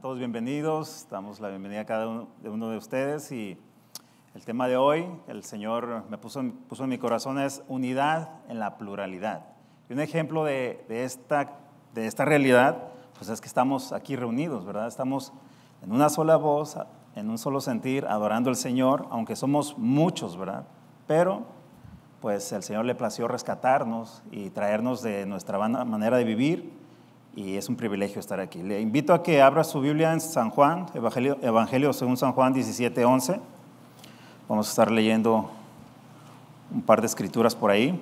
todos bienvenidos, damos la bienvenida a cada uno de, ustedes y el tema de hoy, el Señor me puso, puso en mi corazón es unidad en la pluralidad. Y un ejemplo de, esta, de esta realidad, pues es que estamos aquí reunidos, ¿verdad? Estamos en una sola voz, en un solo sentir, adorando al Señor, aunque somos muchos, ¿verdad? Pero pues el Señor le plació rescatarnos y traernos de nuestra manera de vivir y es un privilegio estar aquí. Le invito a que abra su Biblia en San Juan, Evangelio, Evangelio según San Juan 1711 Vamos a estar leyendo un par de escrituras por ahí.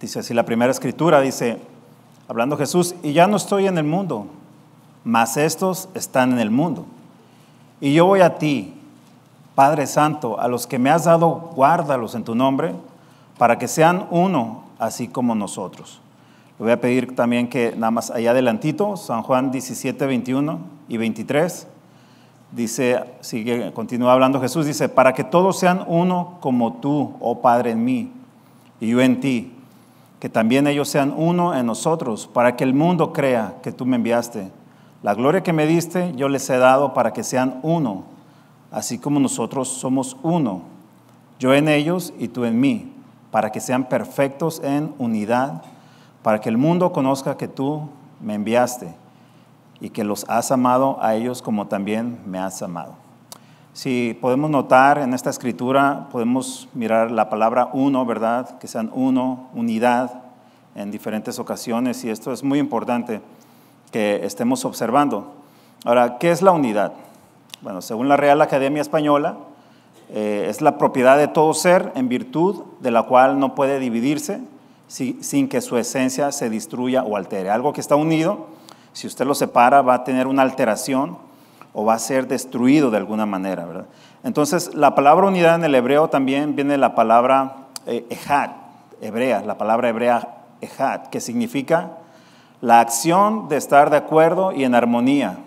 Dice así la primera escritura, dice, hablando Jesús, y ya no estoy en el mundo, mas estos están en el mundo. Y yo voy a ti, Padre Santo, a los que me has dado, guárdalos en tu nombre, para que sean uno así como nosotros. Le voy a pedir también que nada más allá adelantito, San Juan 17, 21 y 23, dice, sigue, continúa hablando Jesús, dice, para que todos sean uno como tú, oh Padre, en mí y yo en ti, que también ellos sean uno en nosotros, para que el mundo crea que tú me enviaste. La gloria que me diste yo les he dado para que sean uno, así como nosotros somos uno, yo en ellos y tú en mí para que sean perfectos en unidad, para que el mundo conozca que tú me enviaste y que los has amado a ellos como también me has amado. Si podemos notar en esta escritura, podemos mirar la palabra uno, ¿verdad? Que sean uno, unidad, en diferentes ocasiones y esto es muy importante que estemos observando. Ahora, ¿qué es la unidad? Bueno, según la Real Academia Española, eh, es la propiedad de todo ser en virtud de la cual no puede dividirse sin que su esencia se destruya o altere. Algo que está unido, si usted lo separa, va a tener una alteración o va a ser destruido de alguna manera. Entonces, la palabra unidad en el hebreo también viene de la palabra eh, hebrea, la palabra hebrea ejad, que significa la acción de estar de acuerdo y en armonía,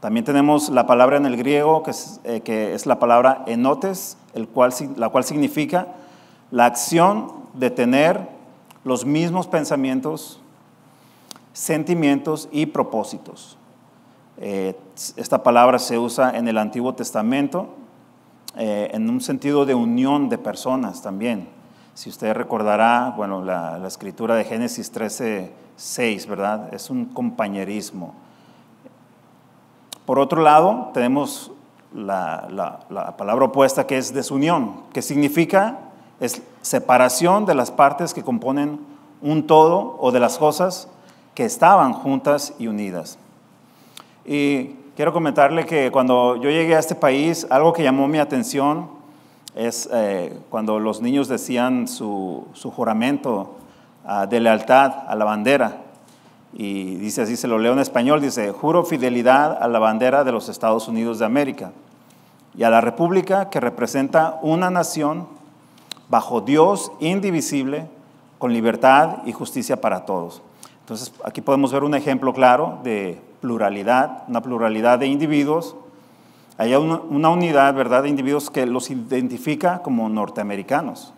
también tenemos la palabra en el griego, que es, eh, que es la palabra enotes, el cual, la cual significa la acción de tener los mismos pensamientos, sentimientos y propósitos. Eh, esta palabra se usa en el Antiguo Testamento eh, en un sentido de unión de personas también. Si usted recordará, bueno, la, la escritura de Génesis 13, 6, ¿verdad? Es un compañerismo por otro lado, tenemos la, palabra opuesta que es desunión, que significa separación de las partes que componen un todo o de las cosas que estaban juntas y unidas. Y quiero comentarle que cuando yo llegué a este país, algo que llamó mi atención es eh, cuando los niños decían su, juramento ah, de lealtad a la bandera. Y dice así, se lo leo en español, dice, juro fidelidad a la bandera de los Estados Unidos de América y a la República que representa una nación bajo Dios indivisible, con libertad y justicia para todos. Entonces, aquí podemos ver un ejemplo claro de pluralidad, una pluralidad de individuos. Hay una, unidad, ¿verdad?, de individuos que los identifica como norteamericanos.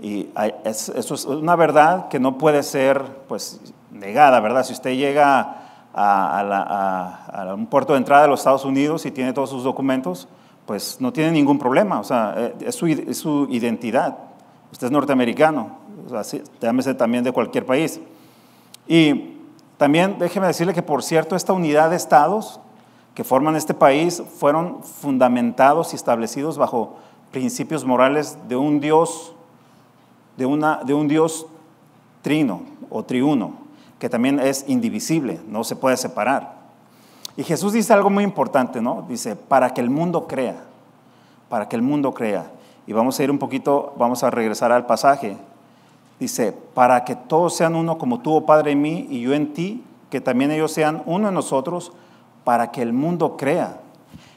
Y eso es una verdad que no puede ser, pues, negada, ¿verdad? Si usted llega a, un puerto de entrada de los Estados Unidos y tiene todos sus documentos, pues no tiene ningún problema, o sea, eh, es su, identidad. Usted es norteamericano, o sea, llámese también de cualquier país. Y también déjeme decirle que, por cierto, esta unidad de estados que forman este país fueron fundamentados y establecidos bajo principios morales de un Dios, de, una, de un Dios trino o triuno que también es indivisible, no se puede separar. Y Jesús dice algo muy importante, ¿no? Dice, para que el mundo crea, para que el mundo crea. Y vamos a ir un poquito, vamos a regresar al pasaje. Dice, para que todos sean uno como tú, oh Padre, en mí y yo en ti, que también ellos sean uno en nosotros, para que el mundo crea.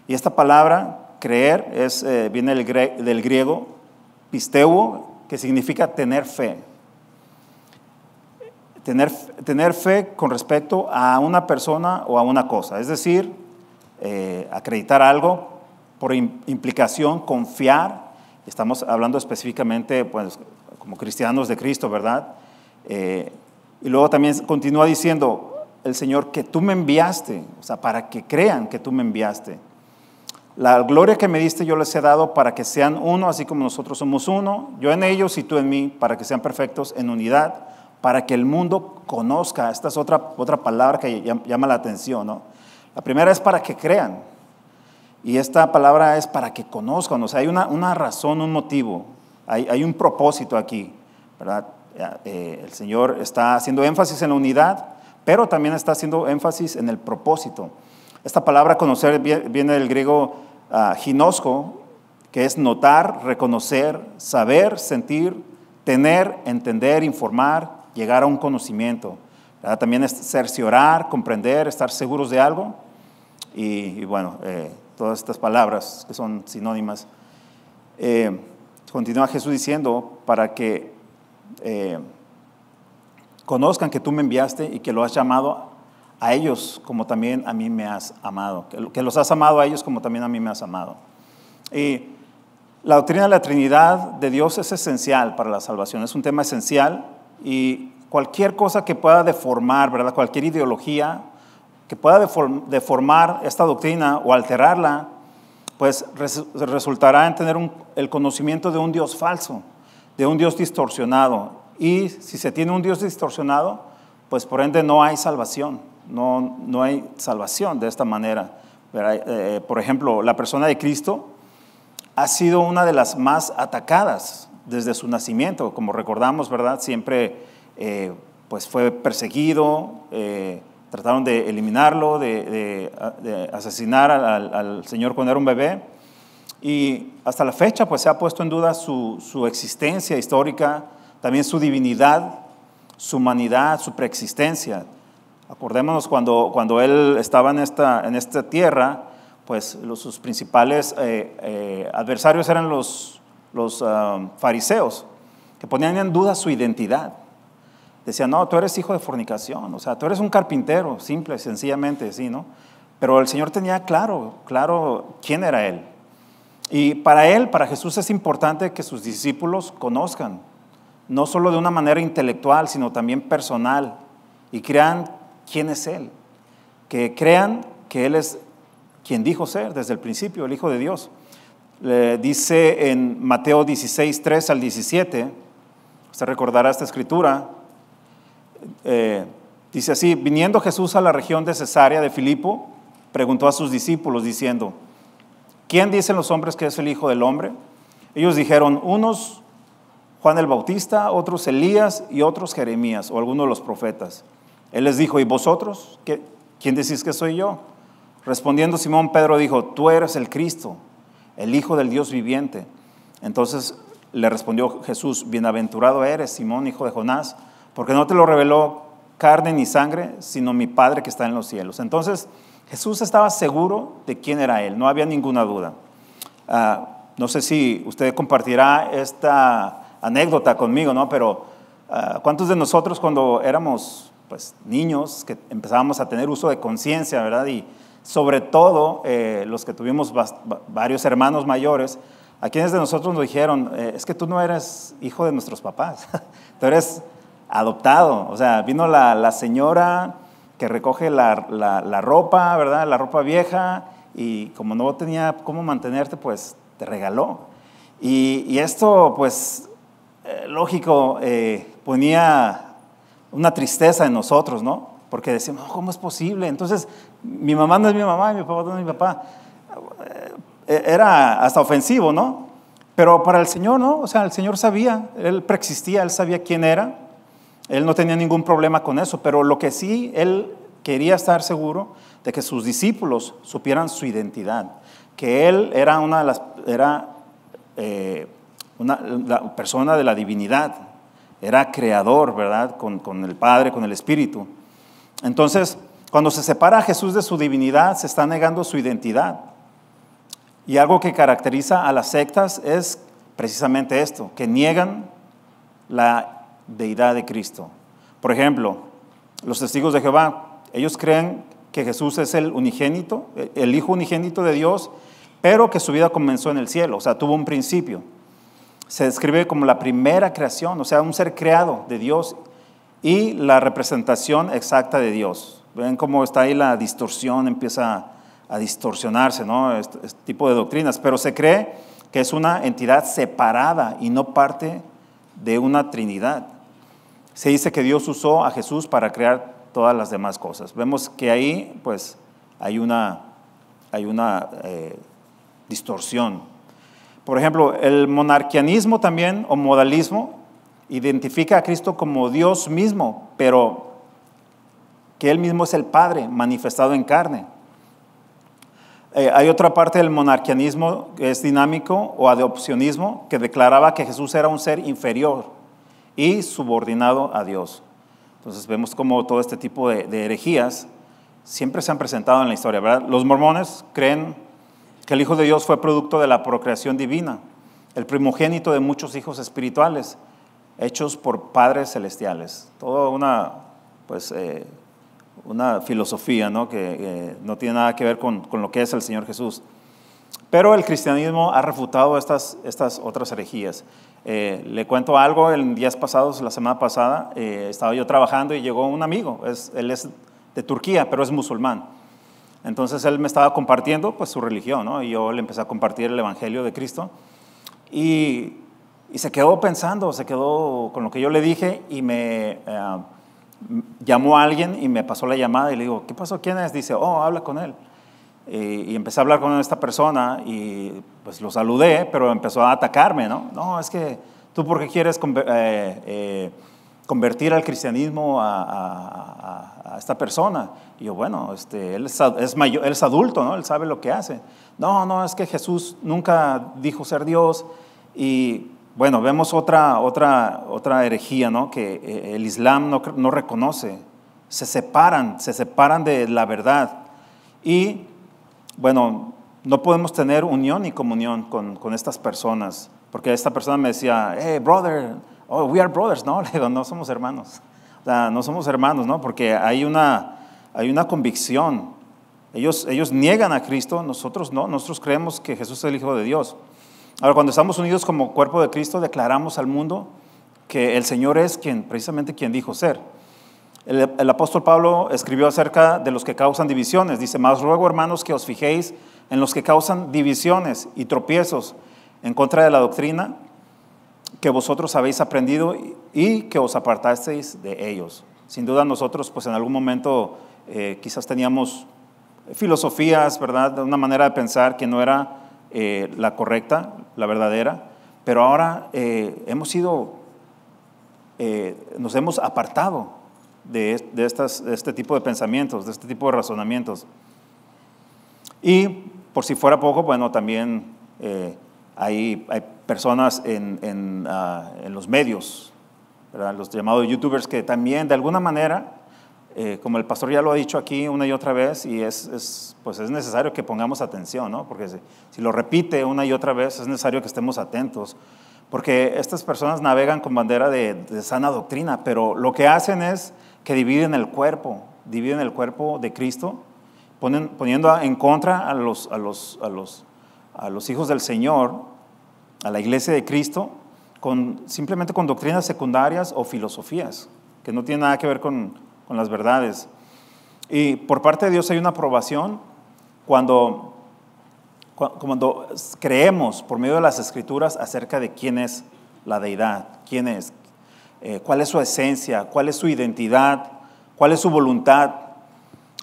Y esta palabra, creer, es, eh, viene del, griego pisteuo, que significa tener fe tener, fe con respecto a una persona o a una cosa, es decir, eh, acreditar algo, por implicación confiar, estamos hablando específicamente pues, como cristianos de Cristo, ¿verdad? Eh, y luego también continúa diciendo el Señor que tú me enviaste, o sea, para que crean que tú me enviaste. La gloria que me diste yo les he dado para que sean uno, así como nosotros somos uno, yo en ellos y tú en mí, para que sean perfectos en unidad para que el mundo conozca. Esta es otra, otra palabra que llama la atención. ¿no? La primera es para que crean. Y esta palabra es para que conozcan. O sea, hay una, una razón, un motivo. Hay, un propósito aquí. ¿verdad? Eh, el Señor está haciendo énfasis en la unidad, pero también está haciendo énfasis en el propósito. Esta palabra conocer viene del griego ah, ginosko, que es notar, reconocer, saber, sentir, tener, entender, informar, llegar a un conocimiento. También es cerciorar, comprender, estar seguros de algo. Y, bueno, eh, todas estas palabras que son sinónimas. Eh, continúa Jesús diciendo, para que eh, conozcan que tú me enviaste y que lo has llamado a ellos como también a mí me has amado, que los has amado a ellos como también a mí me has amado. Y la doctrina de la Trinidad de Dios es esencial para la salvación, es un tema esencial y cualquier cosa que pueda deformar, ¿verdad? Cualquier ideología que pueda deformar esta doctrina o alterarla, pues resultará en tener el conocimiento de un Dios falso, de un Dios distorsionado. Y si se tiene un Dios distorsionado, pues por ende no hay salvación, no, hay salvación de esta manera. Eh, eh, por ejemplo, la persona de Cristo ha sido una de las más atacadas desde su nacimiento. Como recordamos, ¿verdad? Siempre eh, pues fue perseguido, eh, trataron de eliminarlo, de, asesinar al, Señor cuando era un bebé. Y hasta la fecha pues se ha puesto en duda su, existencia histórica, también su divinidad, su humanidad, su preexistencia. Acordémonos cuando, cuando él estaba en esta, en esta tierra, pues sus principales eh, adversarios eran los los ah, fariseos, que ponían en duda su identidad. Decían, no, tú eres hijo de fornicación, o sea, tú eres un carpintero, simple, sencillamente, sí, ¿no? Pero el Señor tenía claro, claro quién era Él. Y para Él, para Jesús es importante que sus discípulos conozcan, no solo de una manera intelectual, sino también personal, y crean quién es Él, que crean que Él es quien dijo ser desde el principio, el Hijo de Dios dice en Mateo 16, 3 al 17, usted recordará esta escritura, eh, dice así, viniendo Jesús a la región de Cesarea de Filipo, preguntó a sus discípulos diciendo, ¿quién dicen los hombres que es el Hijo del Hombre? Ellos dijeron, unos Juan el Bautista, otros Elías y otros Jeremías o alguno de los profetas. Él les dijo, ¿y vosotros? ¿Quién decís que soy yo? Respondiendo Simón, Pedro dijo, tú eres el Cristo, el Hijo del Dios viviente. Entonces le respondió Jesús, bienaventurado eres, Simón, hijo de Jonás, porque no te lo reveló carne ni sangre, sino mi Padre que está en los cielos. Entonces Jesús estaba seguro de quién era Él, no había ninguna duda. Ah, no sé si usted compartirá esta anécdota conmigo, ¿no? Pero ah, ¿cuántos de nosotros cuando éramos pues, niños que empezábamos a tener uso de conciencia, ¿verdad? Y sobre todo eh, los que tuvimos varios hermanos mayores, a quienes de nosotros nos dijeron, eh, es que tú no eres hijo de nuestros papás, tú eres adoptado. O sea, vino la, señora que recoge la, ropa, ¿verdad? La ropa vieja, y como no tenía cómo mantenerte, pues te regaló. Y, esto, pues, eh, lógico, ponía una tristeza en nosotros, ¿no? porque decimos, ¿cómo es posible? Entonces, mi mamá no es mi mamá y mi papá no es mi papá. Eh, era hasta ofensivo, ¿no? Pero para el Señor, ¿no? O sea, el Señor sabía, Él preexistía, Él sabía quién era, Él no tenía ningún problema con eso, pero lo que sí, Él quería estar seguro de que sus discípulos supieran su identidad, que Él era una de las, era eh, una persona de la divinidad, era creador, ¿verdad? Con, con el Padre, con el Espíritu. Entonces, cuando se separa a Jesús de su divinidad, se está negando su identidad. Y algo que caracteriza a las sectas es precisamente esto, que niegan la deidad de Cristo. Por ejemplo, los testigos de Jehová, ellos creen que Jesús es el unigénito, el Hijo unigénito de Dios, pero que su vida comenzó en el cielo, o sea, tuvo un principio. Se describe como la primera creación, o sea, un ser creado de Dios y la representación exacta de Dios. Ven cómo está ahí la distorsión, empieza a distorsionarse, ¿no? Este, este, tipo de doctrinas, pero se cree que es una entidad separada y no parte de una trinidad. Se dice que Dios usó a Jesús para crear todas las demás cosas. Vemos que ahí, pues, hay una, hay una eh, distorsión. Por ejemplo, el monarquianismo también, o modalismo, identifica a Cristo como Dios mismo, pero que Él mismo es el Padre manifestado en carne. Eh, hay otra parte del monarquianismo que es dinámico o adopcionismo, que declaraba que Jesús era un ser inferior y subordinado a Dios. Entonces vemos cómo todo este tipo de, herejías siempre se han presentado en la historia, Los mormones creen que el Hijo de Dios fue producto de la procreación divina, el primogénito de muchos hijos espirituales, hechos por padres celestiales. Toda una, pues, eh, una filosofía ¿no? que eh, no tiene nada que ver con, lo que es el Señor Jesús. Pero el cristianismo ha refutado estas, estas otras herejías. Eh, le cuento algo, en días pasados, la semana pasada, estaba yo trabajando y llegó un amigo, es, él es de Turquía, pero es musulmán. Entonces él me estaba compartiendo pues, su religión, y yo le empecé a compartir el Evangelio de Cristo. Y y se quedó pensando, se quedó con lo que yo le dije y me eh, llamó a alguien y me pasó la llamada y le digo, ¿qué pasó? ¿Quién es? Dice, oh, habla con él. Y, empecé a hablar con esta persona y pues lo saludé, pero empezó a atacarme, ¿no? No, es que tú porque quieres eh, eh, convertir al cristianismo a, esta persona. Y yo, bueno, este, él, es, es mayor, él es adulto, ¿no? Él sabe lo que hace. No, no, es que Jesús nunca dijo ser Dios y bueno, vemos otra, otra, herejía, ¿no? Que eh, el Islam no, reconoce, se separan, se separan de la verdad. Y, bueno, no podemos tener unión y comunión con, estas personas, porque esta persona me decía, hey, brother, oh, we are brothers, ¿no? Le digo, no somos hermanos, no somos hermanos, ¿no? Porque hay una, hay una convicción. Ellos, ellos niegan a Cristo, nosotros no, nosotros creemos que Jesús es el Hijo de Dios. Ahora, cuando estamos unidos como cuerpo de Cristo, declaramos al mundo que el Señor es quien, precisamente quien dijo ser. El, apóstol Pablo escribió acerca de los que causan divisiones. Dice, más ruego hermanos que os fijéis en los que causan divisiones y tropiezos en contra de la doctrina que vosotros habéis aprendido y que os apartasteis de ellos. Sin duda nosotros, pues en algún momento eh, quizás teníamos filosofías, ¿verdad? Una manera de pensar que no era eh, la correcta, la verdadera, pero ahora eh, hemos sido, eh, nos hemos apartado de, este tipo de pensamientos, de este tipo de razonamientos. Y por si fuera poco, bueno, también hay, personas en, ah, los medios, los llamados youtubers, que también de alguna manera eh, como el pastor ya lo ha dicho aquí una y otra vez, y es, pues es necesario que pongamos atención, ¿no? porque si, lo repite una y otra vez, es necesario que estemos atentos, porque estas personas navegan con bandera de, sana doctrina, pero lo que hacen es que dividen el cuerpo, dividen el cuerpo de Cristo, poniendo en contra a los, a, los, a, los, a los hijos del Señor, a la iglesia de Cristo, con, simplemente con doctrinas secundarias o filosofías, que no tienen nada que ver con, con las verdades. Y por parte de Dios hay una aprobación cuando, cuando creemos por medio de las escrituras acerca de quién es la deidad, quién es, eh, cuál es su esencia, cuál es su identidad, cuál es su voluntad,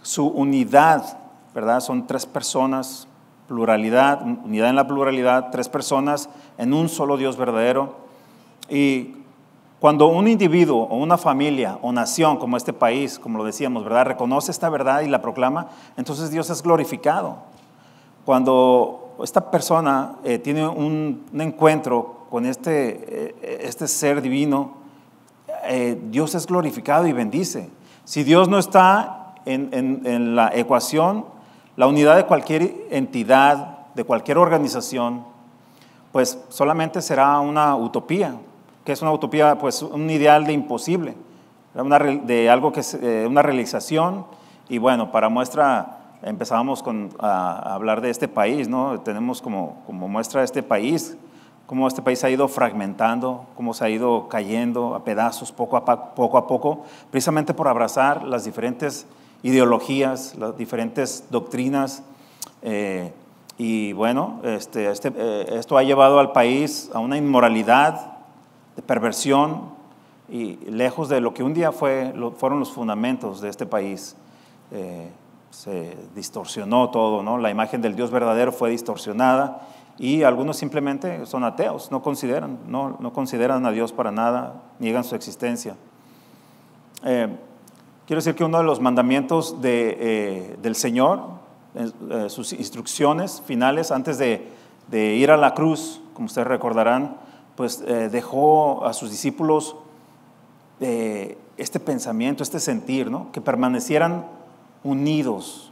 su unidad, ¿verdad? Son tres personas, pluralidad, unidad en la pluralidad, tres personas en un solo Dios verdadero. Y cuando un individuo o una familia o nación como este país, como lo decíamos, ¿verdad? Reconoce esta verdad y la proclama, entonces Dios es glorificado. Cuando esta persona eh, tiene un, encuentro con este, eh, este ser divino, eh, Dios es glorificado y bendice. Si Dios no está en, en, en la ecuación, la unidad de cualquier entidad, de cualquier organización, pues solamente será una utopía, que es una utopía, pues un ideal de imposible, de algo que es eh, una realización. Y bueno, para muestra empezábamos a, hablar de este país, ¿no? Tenemos como, como muestra este país, cómo este país ha ido fragmentando, cómo se ha ido cayendo a pedazos poco a poco, precisamente por abrazar las diferentes ideologías, las diferentes doctrinas. Eh, y bueno, este, este eh, esto ha llevado al país a una inmoralidad de perversión y lejos de lo que un día fue, fueron los fundamentos de este país. Eh, se distorsionó todo, ¿no? La imagen del Dios verdadero fue distorsionada y algunos simplemente son ateos, no consideran, no, no consideran a Dios para nada, niegan su existencia. Eh, quiero decir que uno de los mandamientos de, eh, del Señor, sus instrucciones finales antes de, de, ir a la cruz, como ustedes recordarán, pues eh, dejó a sus discípulos eh, este pensamiento, este sentir, ¿no? que permanecieran unidos,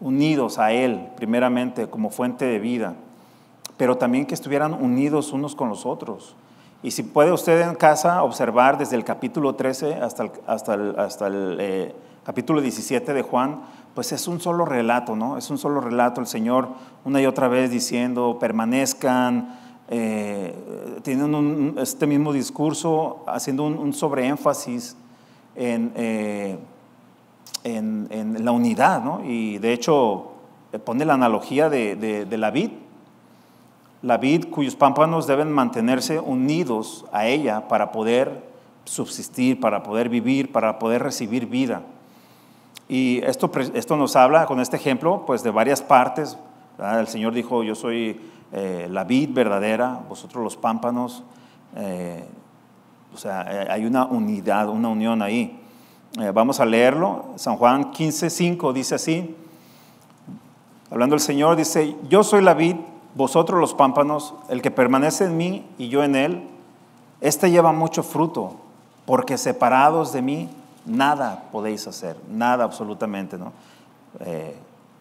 unidos a Él primeramente como fuente de vida, pero también que estuvieran unidos unos con los otros. Y si puede usted en casa observar desde el capítulo 13 hasta el, eh, capítulo 17 de Juan, pues es un solo relato, ¿no? Es un solo relato, el Señor una y otra vez diciendo, permanezcan, eh, tienen este mismo discurso haciendo un, un sobreénfasis en, eh, en, la unidad, ¿no? Y de hecho eh, pone la analogía de, la vid, la vid cuyos pámpanos deben mantenerse unidos a ella para poder subsistir, para poder vivir, para poder recibir vida. Y esto, esto nos habla con este ejemplo pues de varias partes. El Señor dijo, yo soy eh, la vid verdadera, vosotros los pámpanos. Eh, o sea, eh, hay una unidad, una unión ahí. vamos a leerlo. San Juan 15, 5 dice así. Hablando el Señor, dice, yo soy la vid, vosotros los pámpanos, el que permanece en mí y yo en él, este lleva mucho fruto, porque separados de mí nada podéis hacer, nada absolutamente, ¿no?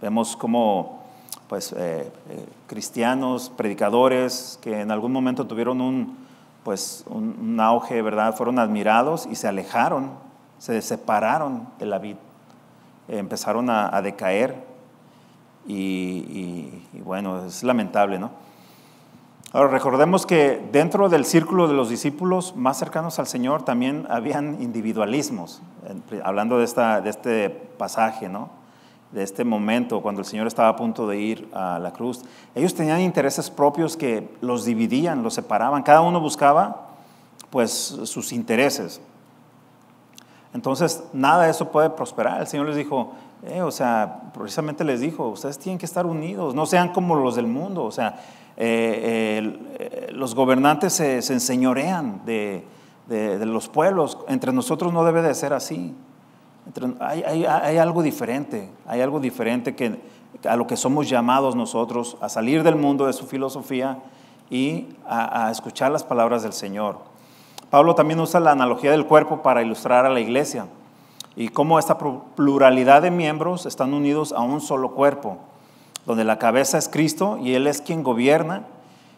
vemos cómo pues, eh, eh, cristianos, predicadores, que en algún momento tuvieron un, pues, un, auge, ¿verdad? Fueron admirados y se alejaron, se separaron de la vida, empezaron a, decaer y, y bueno, es lamentable, ¿no? Ahora, recordemos que dentro del círculo de los discípulos más cercanos al Señor también habían individualismos, hablando de, esta, de este pasaje, ¿no? de este momento, cuando el Señor estaba a punto de ir a la cruz, ellos tenían intereses propios que los dividían, los separaban, cada uno buscaba pues sus intereses. Entonces, nada de eso puede prosperar. El Señor les dijo, eh, o sea, precisamente les dijo, ustedes tienen que estar unidos, no sean como los del mundo, o sea, eh, eh, los gobernantes se, enseñorean de los pueblos, entre nosotros no debe de ser así hay, algo diferente, hay algo diferente que, a lo que somos llamados nosotros, a salir del mundo de su filosofía y a, escuchar las palabras del Señor. Pablo también usa la analogía del cuerpo para ilustrar a la iglesia y cómo esta pluralidad de miembros están unidos a un solo cuerpo, donde la cabeza es Cristo y Él es quien gobierna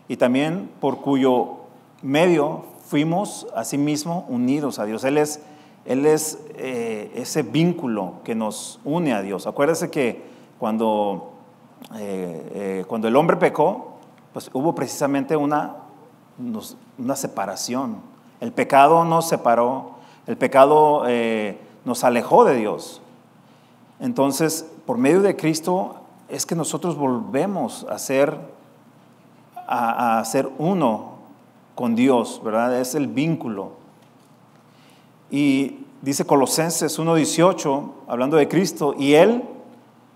y también por cuyo medio fuimos a sí mismo unidos a Dios. Él es él es eh, ese vínculo que nos une a Dios. Acuérdese que cuando, eh, eh, cuando el hombre pecó, pues hubo precisamente una, una separación. El pecado nos separó, el pecado nos alejó de Dios. Entonces, por medio de Cristo es que nosotros volvemos a ser, a ser uno con Dios, ¿verdad? Es el vínculo. Y dice Colosenses 1.18, hablando de Cristo, y Él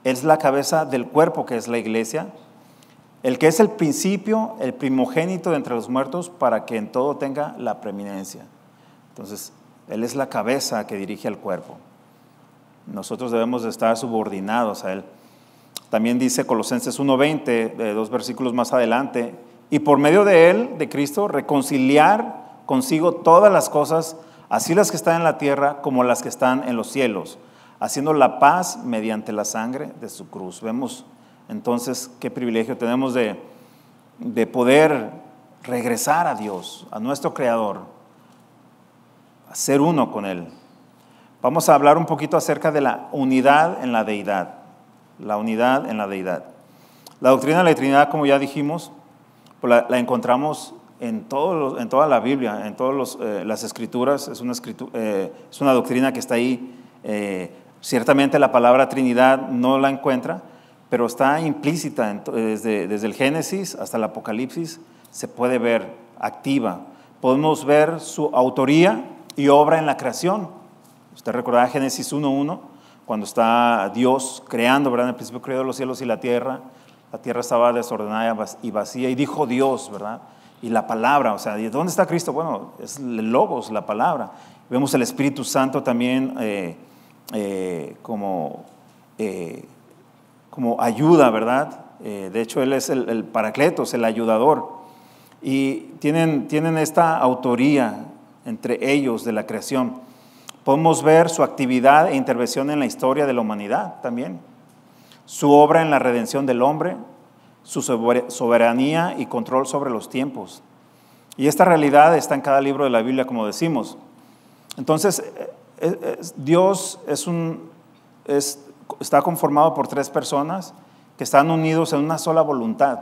es la cabeza del cuerpo que es la iglesia, el que es el principio, el primogénito entre los muertos, para que en todo tenga la preeminencia. Entonces, Él es la cabeza que dirige al cuerpo. Nosotros debemos estar subordinados a Él. También dice Colosenses 1.20, dos versículos más adelante, y por medio de Él, de Cristo, reconciliar consigo todas las cosas, así las que están en la tierra como las que están en los cielos, haciendo la paz mediante la sangre de su cruz. Vemos entonces qué privilegio tenemos de, poder regresar a Dios, a nuestro Creador, a ser uno con Él. Vamos a hablar un poquito acerca de la unidad en la deidad, la unidad en la deidad. La doctrina de la Trinidad, como ya dijimos, pues la, la encontramos en, en toda la Biblia, en todas eh, las escrituras, es una, eh, es una, doctrina que está ahí. Eh, ciertamente la palabra Trinidad no la encuentra, pero está implícita desde, desde, el Génesis hasta el Apocalipsis, se puede ver activa. Podemos ver su autoría y obra en la creación. Usted recordará Génesis 1.1, cuando está Dios creando, ¿verdad? En el principio creó los cielos y la tierra. La tierra estaba desordenada y vacía y dijo Dios, ¿verdad? y la palabra. O sea, ¿dónde está Cristo? Bueno, es el logos, la palabra. Vemos el Espíritu Santo también eh, eh, como, eh, como ayuda, ¿verdad? de hecho, Él es el, paracletos, el ayudador. Y tienen, tienen esta autoría entre ellos de la creación. Podemos ver su actividad e intervención en la historia de la humanidad también, su obra en la redención del hombre, su soberanía y control sobre los tiempos. Y esta realidad está en cada libro de la Biblia, como decimos. Entonces, eh, eh, Dios está conformado por tres personas que están unidos en una sola voluntad.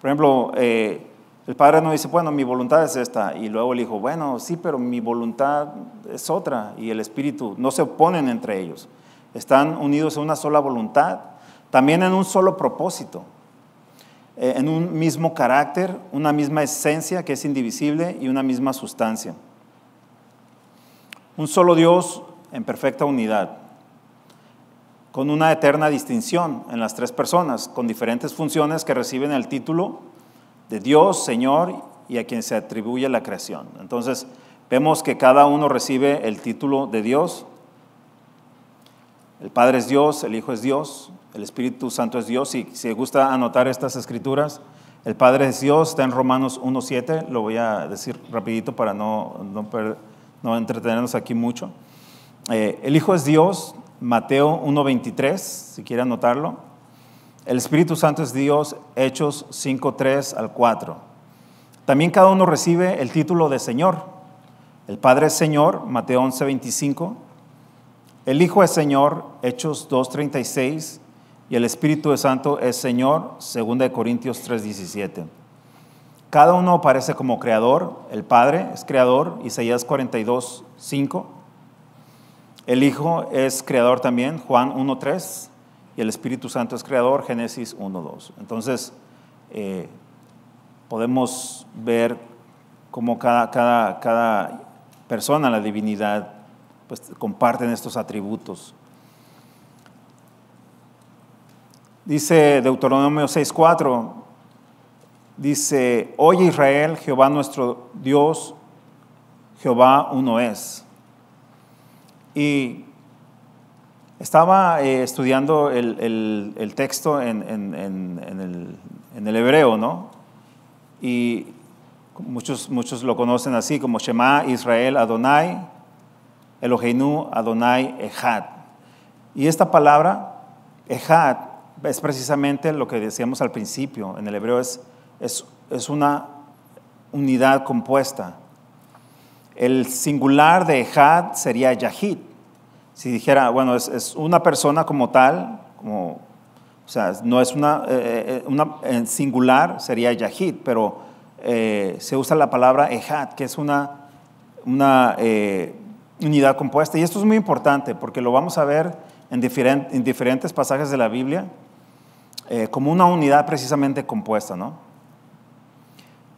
Por ejemplo, eh, el padre no dice, bueno, mi voluntad es esta. Y luego el hijo, bueno, sí, pero mi voluntad es otra. Y el espíritu, no se oponen entre ellos. Están unidos en una sola voluntad, también en un solo propósito. Eh, en un mismo carácter, una misma esencia que es indivisible y una misma sustancia. Un solo Dios en perfecta unidad, con una eterna distinción en las tres personas, con diferentes funciones que reciben el título de Dios, Señor y a quien se atribuye la creación. Entonces, vemos que cada uno recibe el título de Dios. El Padre es Dios, el Hijo es Dios, el Espíritu Santo es Dios. Si se gusta anotar estas escrituras, el Padre es Dios, está en Romanos 1.7, lo voy a decir rapidito para no, no, entretenernos aquí mucho. Eh, el Hijo es Dios, Mateo 1.23, si quiere anotarlo. El Espíritu Santo es Dios, Hechos 5.3 al 4. También cada uno recibe el título de Señor. El Padre es Señor, Mateo 11.25. El Hijo es Señor, Hechos 2.36 y el Espíritu Santo es Señor, 2 Corintios 3:17. Cada uno aparece como creador, el Padre es creador, Isaías 42, 5. El Hijo es creador también, Juan 1.3, Y el Espíritu Santo es creador, Génesis 1.2. Entonces, eh, podemos ver cómo cada, cada, cada persona, la divinidad, pues comparten estos atributos. Dice Deuteronomio 6:4, dice, oye Israel, Jehová nuestro Dios, Jehová uno es. Y estaba eh, estudiando el, texto en, el, hebreo, ¿no? Y muchos, muchos lo conocen así como Shema Israel Adonai, Eloheinu Adonai Echad Y esta palabra, Echad es precisamente lo que decíamos al principio. En el hebreo es, es, una unidad compuesta. El singular de Ejad sería Yahid. Si dijera, bueno, es, una persona como tal, como, o sea, no es una, eh, eh, eh, en singular sería Yahid, pero se usa la palabra Ejad, que es una, una unidad compuesta. Y esto es muy importante porque lo vamos a ver en diferentes pasajes de la Biblia eh, como una unidad precisamente compuesta, ¿no?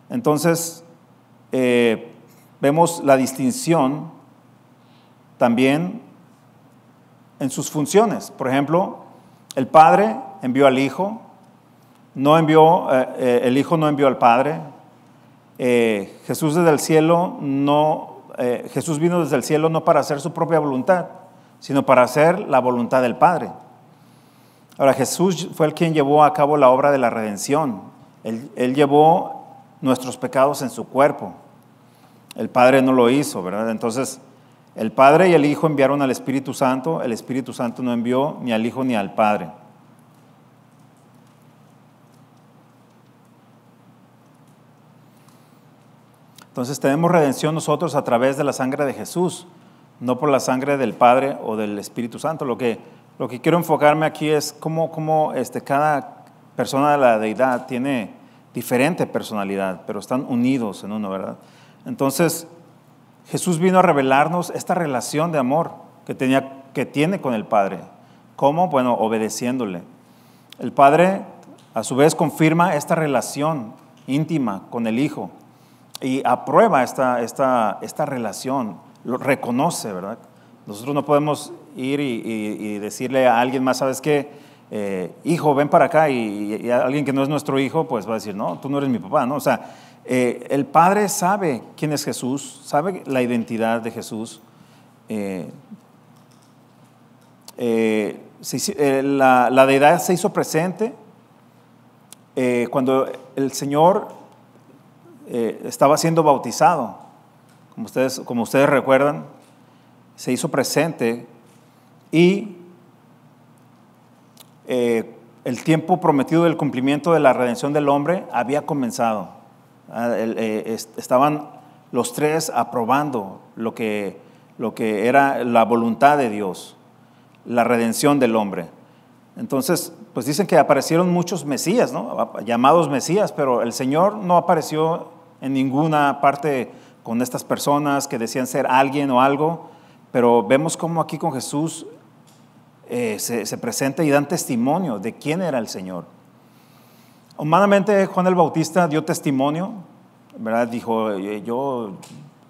Entonces, eh, vemos la distinción también en sus funciones. Por ejemplo, el Padre envió al Hijo, no envió, eh, el Hijo no envió al Padre, Jesús desde el cielo no, Jesús vino desde el cielo no para hacer su propia voluntad, sino para hacer la voluntad del Padre. Ahora Jesús fue el quien llevó a cabo la obra de la redención. Él, él llevó nuestros pecados en su cuerpo. El Padre no lo hizo, ¿verdad? Entonces, el Padre y el Hijo enviaron al Espíritu Santo, el Espíritu Santo no envió ni al Hijo ni al Padre. Entonces tenemos redención nosotros a través de la sangre de Jesús, no por la sangre del Padre o del Espíritu Santo. Lo que lo que quiero enfocarme aquí es cómo, cómo este, cada persona de la deidad tiene diferente personalidad, pero están unidos en uno, ¿verdad? Entonces, Jesús vino a revelarnos esta relación de amor que, tenía, que tiene con el Padre. ¿Cómo? Bueno, obedeciéndole. El Padre, a su vez, confirma esta relación íntima con el Hijo y aprueba esta, esta, esta relación, lo reconoce, ¿verdad? Nosotros no podemos ir y, decirle a alguien más, ¿sabes qué? Eh, hijo, ven para acá y, alguien que no es nuestro hijo, pues va a decir, no, tú no eres mi papá, ¿no? O sea, eh, el Padre sabe quién es Jesús, sabe la identidad de Jesús. Eh, la, deidad se hizo presente cuando el Señor estaba siendo bautizado, como ustedes, como ustedes recuerdan, se hizo presente y eh, el tiempo prometido del cumplimiento de la redención del hombre había comenzado. Ah, eh, estaban los tres aprobando lo que, lo que era la voluntad de Dios, la redención del hombre. Entonces, pues dicen que aparecieron muchos mesías, llamados mesías, pero el Señor no apareció en ninguna parte con estas personas que decían ser alguien o algo, pero vemos cómo aquí con Jesús eh, se, presenta y dan testimonio de quién era el Señor. Humanamente Juan el Bautista dio testimonio, ¿verdad? Dijo, yo,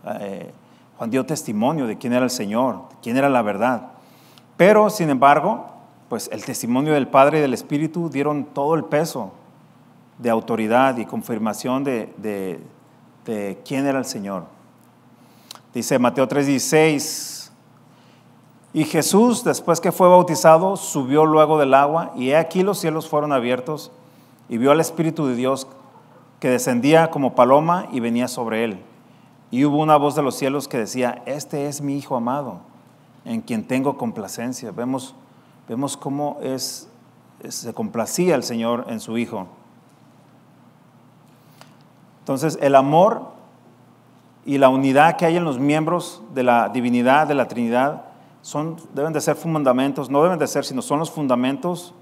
eh, Juan dio testimonio de quién era el Señor, quién era la verdad. Pero, sin embargo, pues el testimonio del Padre y del Espíritu dieron todo el peso de autoridad y confirmación de, de quién era el Señor. Dice Mateo 3:16, y Jesús, después que fue bautizado, subió luego del agua, y he aquí los cielos fueron abiertos, y vio al Espíritu de Dios que descendía como paloma y venía sobre él. Y hubo una voz de los cielos que decía, este es mi Hijo amado, en quien tengo complacencia. Vemos, vemos cómo es, se complacía el Señor en su Hijo. Entonces, el amor y la unidad que hay en los miembros de la divinidad, de la Trinidad, deben de ser fundamentos, no deben de ser, sino son los fundamentos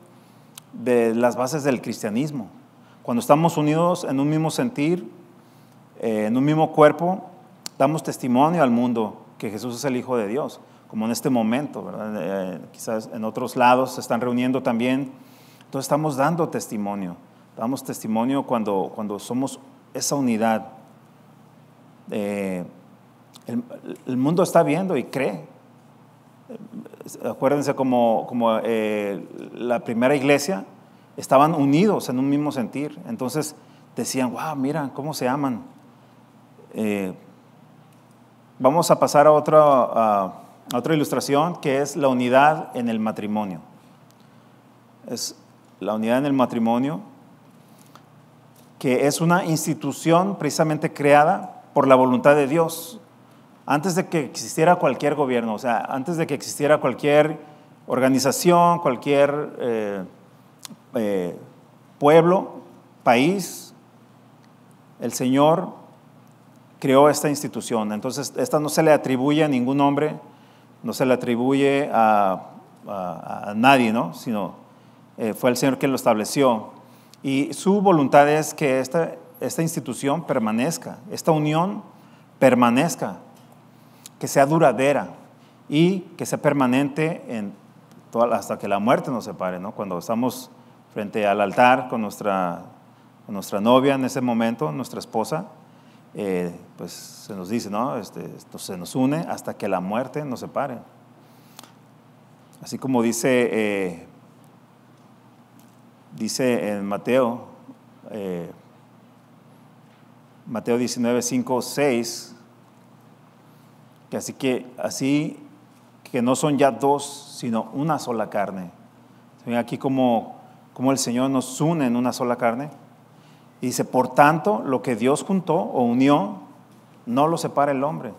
de las bases del cristianismo. Cuando estamos unidos en un mismo sentir, eh, en un mismo cuerpo, damos testimonio al mundo que Jesús es el Hijo de Dios, como en este momento, eh, quizás en otros lados se están reuniendo también. Entonces estamos dando testimonio, damos testimonio cuando, cuando somos esa unidad. Eh, el mundo está viendo y cree acuérdense como, como eh, la primera iglesia, estaban unidos en un mismo sentir. Entonces decían, wow, mira cómo se aman. Eh, vamos a pasar a otra, a otra ilustración que es la unidad en el matrimonio. Es la unidad en el matrimonio, que es una institución precisamente creada por la voluntad de Dios, antes de que existiera cualquier gobierno, o sea, antes de que existiera cualquier organización, cualquier eh, eh, pueblo, país, el Señor creó esta institución. Entonces, esta no se le atribuye a ningún hombre, no se le atribuye a, nadie, ¿no? Sino eh, fue el Señor quien lo estableció. Y su voluntad es que esta, esta institución permanezca, esta unión permanezca que sea duradera y que sea permanente hasta que la muerte nos separe, Cuando estamos frente al altar con nuestra, nuestra novia en ese momento, nuestra esposa, eh, pues se nos dice, ¿no? Este, esto se nos une hasta que la muerte nos separe. Así como dice, eh, dice en Mateo, eh, Mateo 19, 5, 6, que así que así que no son ya dos, sino una sola carne. ven aquí como, el Señor nos une en una sola carne? Y dice, por tanto, lo que Dios juntó o unió, no lo separa el hombre.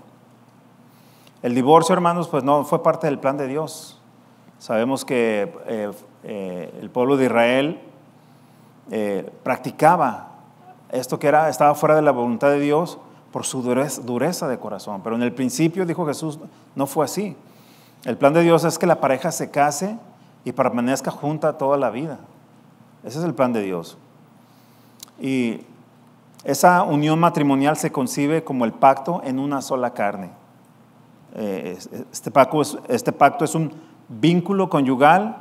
El divorcio, hermanos, pues no fue parte del plan de Dios. Sabemos que eh, eh, el pueblo de Israel eh, practicaba esto que era, estaba fuera de la voluntad de Dios, por su dureza, de corazón. Pero en el principio, dijo Jesús, no fue así. El plan de Dios es que la pareja se case y permanezca junta toda la vida. Ese es el plan de Dios. Y esa unión matrimonial se concibe como el pacto en una sola carne. Eh, este, este pacto es, un vínculo conyugal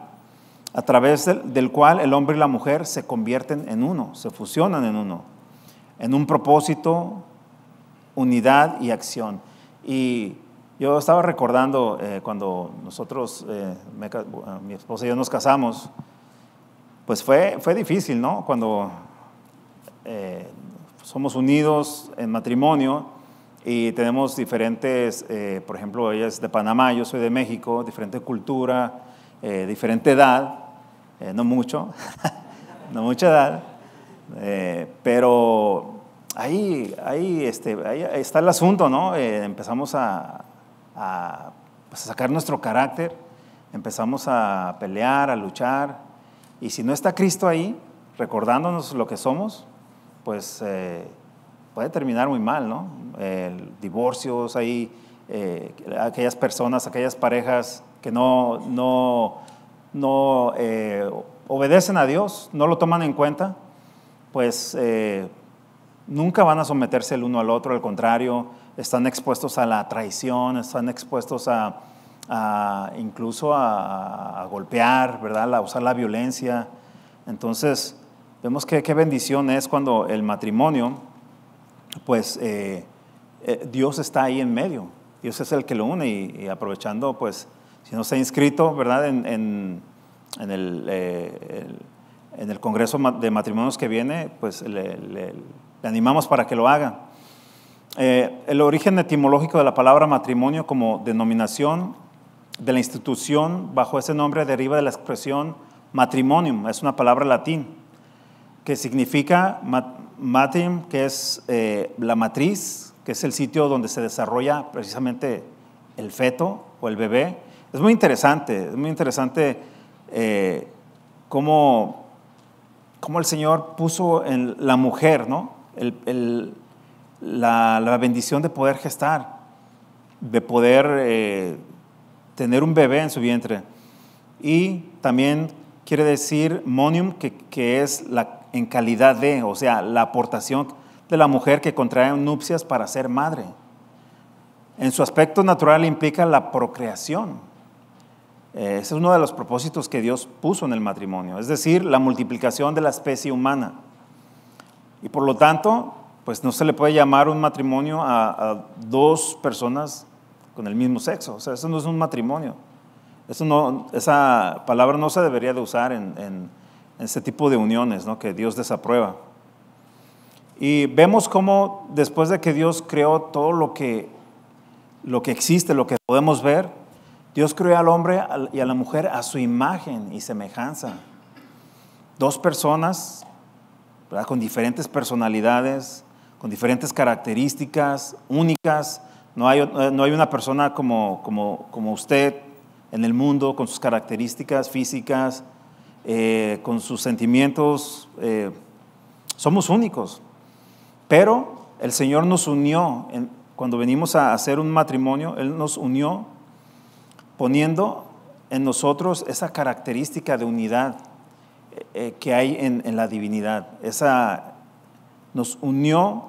a través del cual el hombre y la mujer se convierten en uno, se fusionan en uno, en un propósito, unidad y acción. Y yo estaba recordando eh, cuando nosotros, eh, eh, mi esposa y yo nos casamos, pues fue, fue difícil, ¿no? Cuando somos unidos en matrimonio y tenemos diferentes, por ejemplo, ella es de Panamá, yo soy de México, diferente cultura, diferente edad, no mucho, no mucha edad, pero ahí, ahí, este, está el asunto, ¿no? Eh, empezamos pues, a, sacar nuestro carácter, empezamos a pelear, a luchar, y si no está Cristo ahí, recordándonos lo que somos, pues eh, puede terminar muy mal, ¿no? divorcios, ahí, eh, aquellas personas, aquellas parejas que no, no, no obedecen a Dios, no lo toman en cuenta, pues nunca van a someterse el uno al otro, al contrario, están expuestos a la traición, están expuestos a, incluso a, golpear, ¿verdad? A usar la violencia. Entonces, vemos que qué bendición es cuando el matrimonio, pues eh, eh, Dios está ahí en medio, Dios es el que lo une y, aprovechando, pues, si no se ha inscrito, ¿verdad? En, eh, el, Congreso de Matrimonios que viene, pues el le animamos para que lo haga. Eh, el origen etimológico de la palabra matrimonio como denominación de la institución bajo ese nombre deriva de la expresión matrimonium, es una palabra latín, que significa matrim, que es eh, la matriz, que es el sitio donde se desarrolla precisamente el feto o el bebé. Es muy interesante, es muy interesante eh, cómo, cómo, el Señor puso en la mujer, ¿no? la, bendición de poder gestar, de poder eh, tener un bebé en su vientre. Y también quiere decir monium, que, es en calidad de, o sea, la aportación de la mujer que contrae nupcias para ser madre. En su aspecto natural implica la procreación. Eh, ese es uno de los propósitos que Dios puso en el matrimonio, es decir, la multiplicación de la especie humana. Y por lo tanto, pues no se le puede llamar un matrimonio a, dos personas con el mismo sexo. O sea, eso no es un matrimonio. Eso no, esa palabra no se debería de usar en, ese tipo de uniones ¿no? que Dios desaprueba. Y vemos cómo después de que Dios creó todo lo que, lo que existe, lo que podemos ver, Dios creó al hombre y a la mujer a su imagen y semejanza. Dos personas con diferentes personalidades, con diferentes características únicas. No hay, no hay una persona como, como, como, usted en el mundo, con sus características físicas, eh, con sus sentimientos. Eh, somos únicos. Pero el Señor nos unió, cuando venimos a hacer un matrimonio, Él nos unió poniendo en nosotros esa característica de unidad. Eh, que hay en, la divinidad. Esa nos unió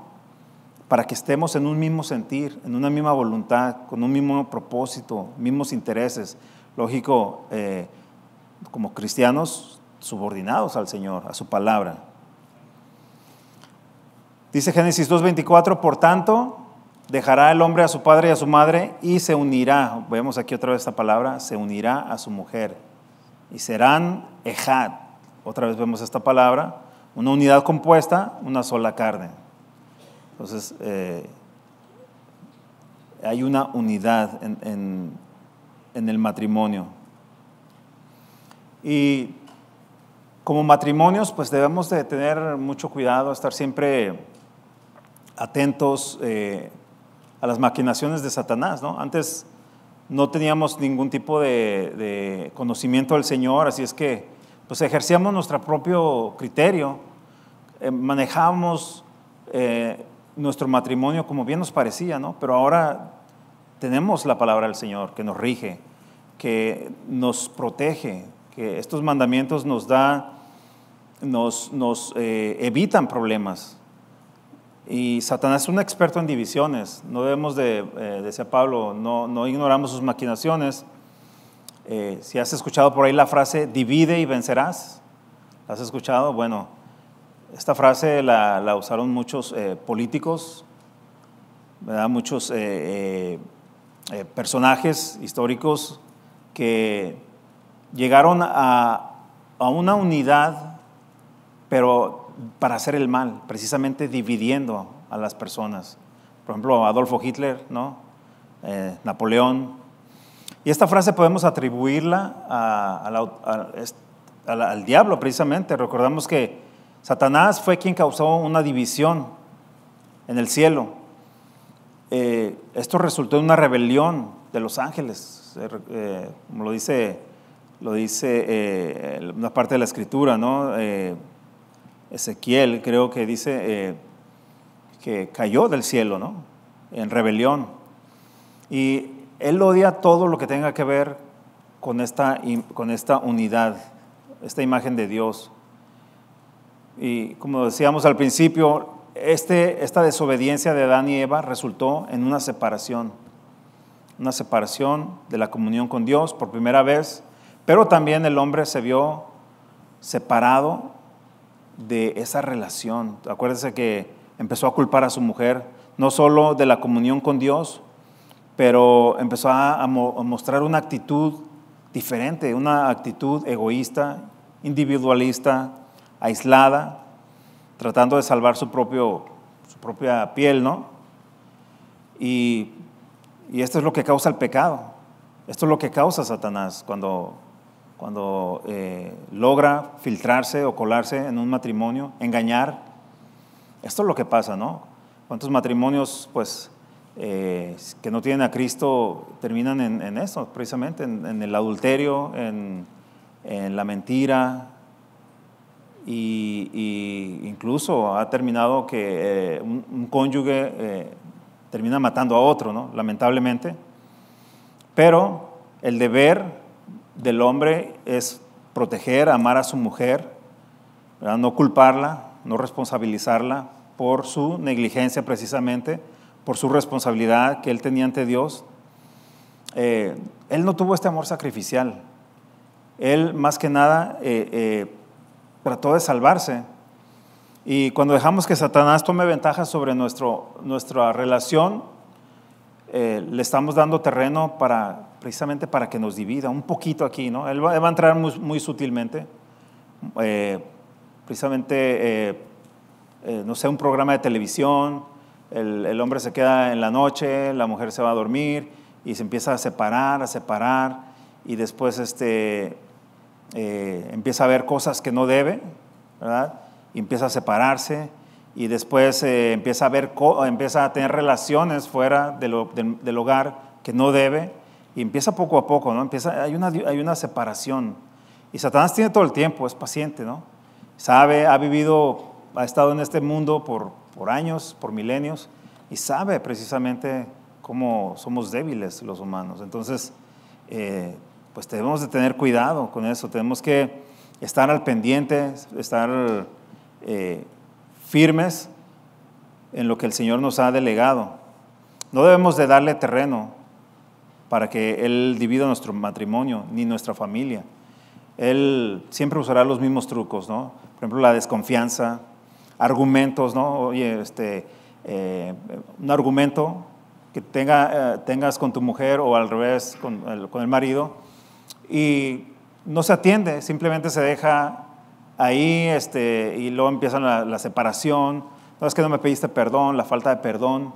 para que estemos en un mismo sentir, en una misma voluntad, con un mismo propósito, mismos intereses. Lógico, eh, como cristianos, subordinados al Señor, a su palabra. Dice Génesis 2.24, por tanto, dejará el hombre a su padre y a su madre y se unirá, vemos aquí otra vez esta palabra, se unirá a su mujer y serán ejad, otra vez vemos esta palabra, una unidad compuesta, una sola carne. Entonces, eh, hay una unidad en, el matrimonio. Y como matrimonios, pues debemos de tener mucho cuidado, estar siempre atentos eh, a las maquinaciones de Satanás, ¿no? Antes no teníamos ningún tipo de conocimiento del Señor, así es que pues ejercíamos nuestro propio criterio, eh, manejamos eh, nuestro matrimonio como bien nos parecía, Pero ahora tenemos la palabra del Señor que nos rige, que nos protege, que estos mandamientos nos da, nos, eh, evitan problemas. Y Satanás es un experto en divisiones, no debemos de, decía Pablo, no, no ignoramos sus maquinaciones, eh, si has escuchado por ahí la frase, divide y vencerás, ¿la has escuchado? Bueno, esta frase la, usaron muchos eh, políticos, muchos eh, personajes históricos que llegaron a, una unidad, pero para hacer el mal, precisamente dividiendo a las personas. Por ejemplo, Adolfo Hitler, ¿no? Napoleón, y esta frase podemos atribuirla al diablo precisamente. Recordamos que Satanás fue quien causó una división en el cielo. Eh, esto resultó en una rebelión de los ángeles, eh, como lo dice, lo dice eh, una parte de la escritura, ¿no? Ezequiel creo que dice que cayó del cielo, ¿no? En rebelión. Y él odia todo lo que tenga que ver con esta, unidad, esta imagen de Dios. Y como decíamos al principio, este, esta desobediencia de Adán y Eva resultó en una separación, una separación de la comunión con Dios por primera vez, pero también el hombre se vio separado de esa relación. Acuérdense que empezó a culpar a su mujer, no solo de la comunión con Dios, pero empezó a, mostrar una actitud diferente, una actitud egoísta, individualista, aislada, tratando de salvar su, propio, su propia piel, ¿no? Y, esto es lo que causa el pecado, esto es lo que causa Satanás cuando, cuando eh, logra filtrarse o colarse en un matrimonio, engañar. Esto es lo que pasa, ¿no? ¿Cuántos matrimonios, pues, eh, que no tienen a Cristo terminan en, eso, precisamente, en, el adulterio, en, la mentira, y, incluso ha terminado que eh, un, cónyuge eh, termina matando a otro, lamentablemente. Pero el deber del hombre es proteger, amar a su mujer, no culparla, no responsabilizarla por su negligencia precisamente por su responsabilidad que él tenía ante Dios, eh, él no tuvo este amor sacrificial. Él más que nada eh, eh, trató de salvarse. Y cuando dejamos que Satanás tome ventaja sobre nuestro, nuestra relación, le estamos dando terreno para, precisamente para que nos divida un poquito aquí. ¿no? Él, va, a entrar muy, muy sutilmente. precisamente, no sé, un programa de televisión, el, hombre se queda en la noche, la mujer se va a dormir y se empieza a separar, a separar y después este, eh, empieza a ver cosas que no debe, ¿verdad? Y empieza a separarse y después eh, empieza, a ver empieza a tener relaciones fuera del hogar que no debe y empieza poco a poco, ¿no? Empieza, hay, una, hay una separación y Satanás tiene todo el tiempo, es paciente, ¿no? Sabe, ha vivido, ha estado en este mundo por por años, por milenios, y sabe precisamente cómo somos débiles los humanos. Entonces, eh, pues debemos de tener cuidado con eso, tenemos que estar al pendiente, estar eh, firmes en lo que el Señor nos ha delegado. No debemos de darle terreno para que Él divida nuestro matrimonio ni nuestra familia. Él siempre usará los mismos trucos, ¿no? Por ejemplo, la desconfianza, argumentos, ¿no? Oye, este, eh, un argumento que tenga, eh, tengas con tu mujer o al revés con el, marido y no se atiende, simplemente se deja ahí este, y luego empieza la, separación, no es que no me pediste perdón, la falta de perdón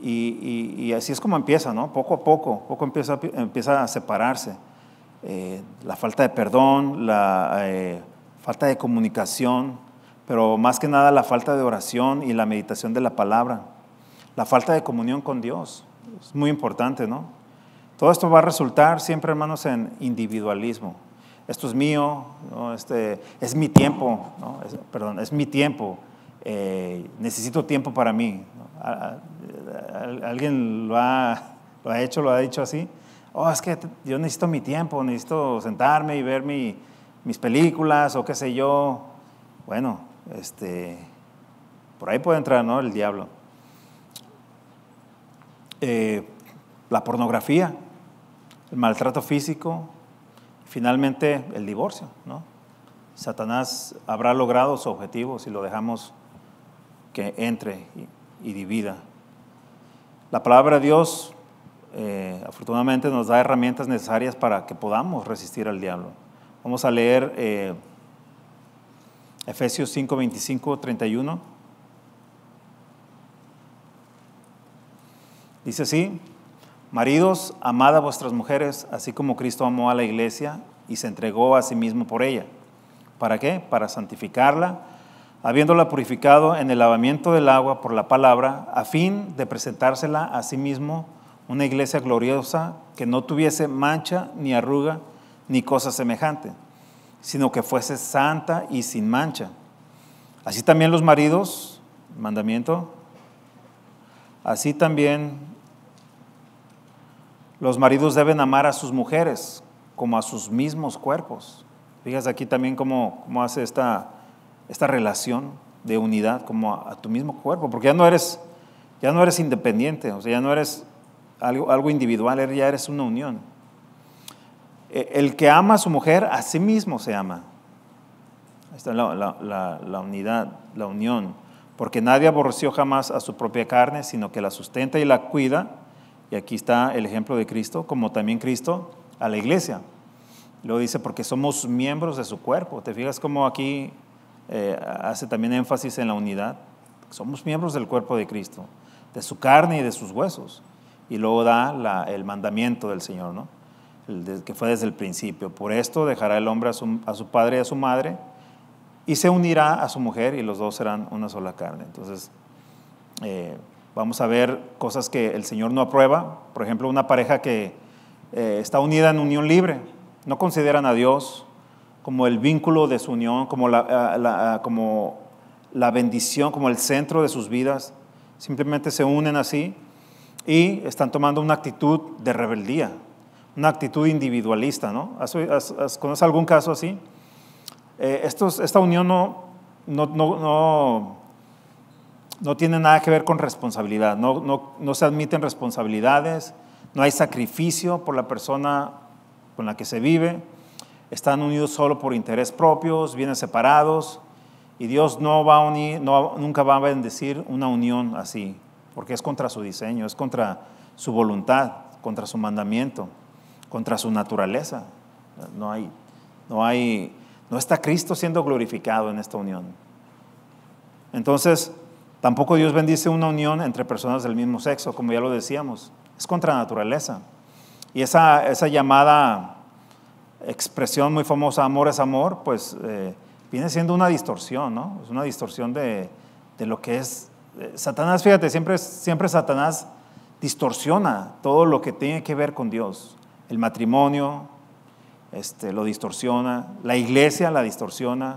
y, así es como empieza, ¿no? Poco a poco, poco empieza, empieza a separarse. Eh, la falta de perdón, la falta de comunicación, pero más que nada la falta de oración y la meditación de la palabra, la falta de comunión con Dios, es muy importante, ¿no? Todo esto va a resultar siempre, hermanos, en individualismo. Esto es mío, este, es mi tiempo, perdón, es mi tiempo, eh, necesito tiempo para mí. alguien lo ha, lo ha hecho, lo ha dicho así? oh, es que yo necesito mi tiempo, necesito sentarme y ver mi, mis películas o qué sé yo. Bueno, este, por ahí puede entrar, El diablo. Eh, la pornografía, el maltrato físico, finalmente el divorcio, ¿no? Satanás habrá logrado su objetivo si lo dejamos que entre y, divida. La palabra de Dios, eh, afortunadamente, nos da herramientas necesarias para que podamos resistir al diablo. Vamos a leer eh, Efesios 5, 25, 31. Dice así, maridos, amad a vuestras mujeres, así como Cristo amó a la iglesia y se entregó a sí mismo por ella. ¿Para qué? Para santificarla, habiéndola purificado en el lavamiento del agua por la palabra, a fin de presentársela a sí mismo una iglesia gloriosa que no tuviese mancha ni arruga ni cosa semejante sino que fuese santa y sin mancha. Así también los maridos, mandamiento, así también los maridos deben amar a sus mujeres como a sus mismos cuerpos. Fíjate aquí también cómo, hace esta, relación de unidad como a, tu mismo cuerpo, porque ya no eres, ya no eres independiente, o sea, ya no eres algo individual, ya eres una unión. Eh, el que ama a su mujer, a sí mismo se ama. Ahí está la, unidad, la unión. Porque nadie aborreció jamás a su propia carne, sino que la sustenta y la cuida. Y aquí está el ejemplo de Cristo, como también Cristo a la iglesia. Luego dice, porque somos miembros de su cuerpo. ¿Te fijas cómo aquí eh, hace también énfasis en la unidad? Somos miembros del cuerpo de Cristo, de su carne y de sus huesos. Y luego da el mandamiento del Señor, ¿no? que fue desde el principio. Por esto dejará el hombre a su, padre y a su madre y se unirá a su mujer y los dos serán una sola carne. Entonces, eh, vamos a ver cosas que el Señor no aprueba. Por ejemplo, una pareja que eh, está unida en unión libre. No consideran a Dios como el vínculo de su unión, como la bendición, como el centro de sus vidas. Simplemente se unen así y están tomando una actitud de rebeldía una actitud individualista, ¿no? ¿Conoces algún caso así? Eh, esta unión no, no, no, tiene nada que ver con responsabilidad, no, se admiten responsabilidades, no hay sacrificio por la persona con la que se vive, están unidos solo por interés propios, vienen separados, y Dios no va nunca va a bendecir una unión así, porque es contra su diseño, es contra su voluntad, contra su mandamiento contra su naturaleza. No hay, no hay, no está Cristo siendo glorificado en esta unión. Entonces, tampoco Dios bendice una unión entre personas del mismo sexo, como ya lo decíamos. Es contra naturaleza. Y esa, esa llamada expresión muy famosa, amor es amor, pues eh, viene siendo una distorsión, ¿no? Es una distorsión de, lo que es. Eh, Satanás, fíjate, siempre, siempre Satanás distorsiona todo lo que tiene que ver con Dios el matrimonio este, lo distorsiona, la iglesia la distorsiona,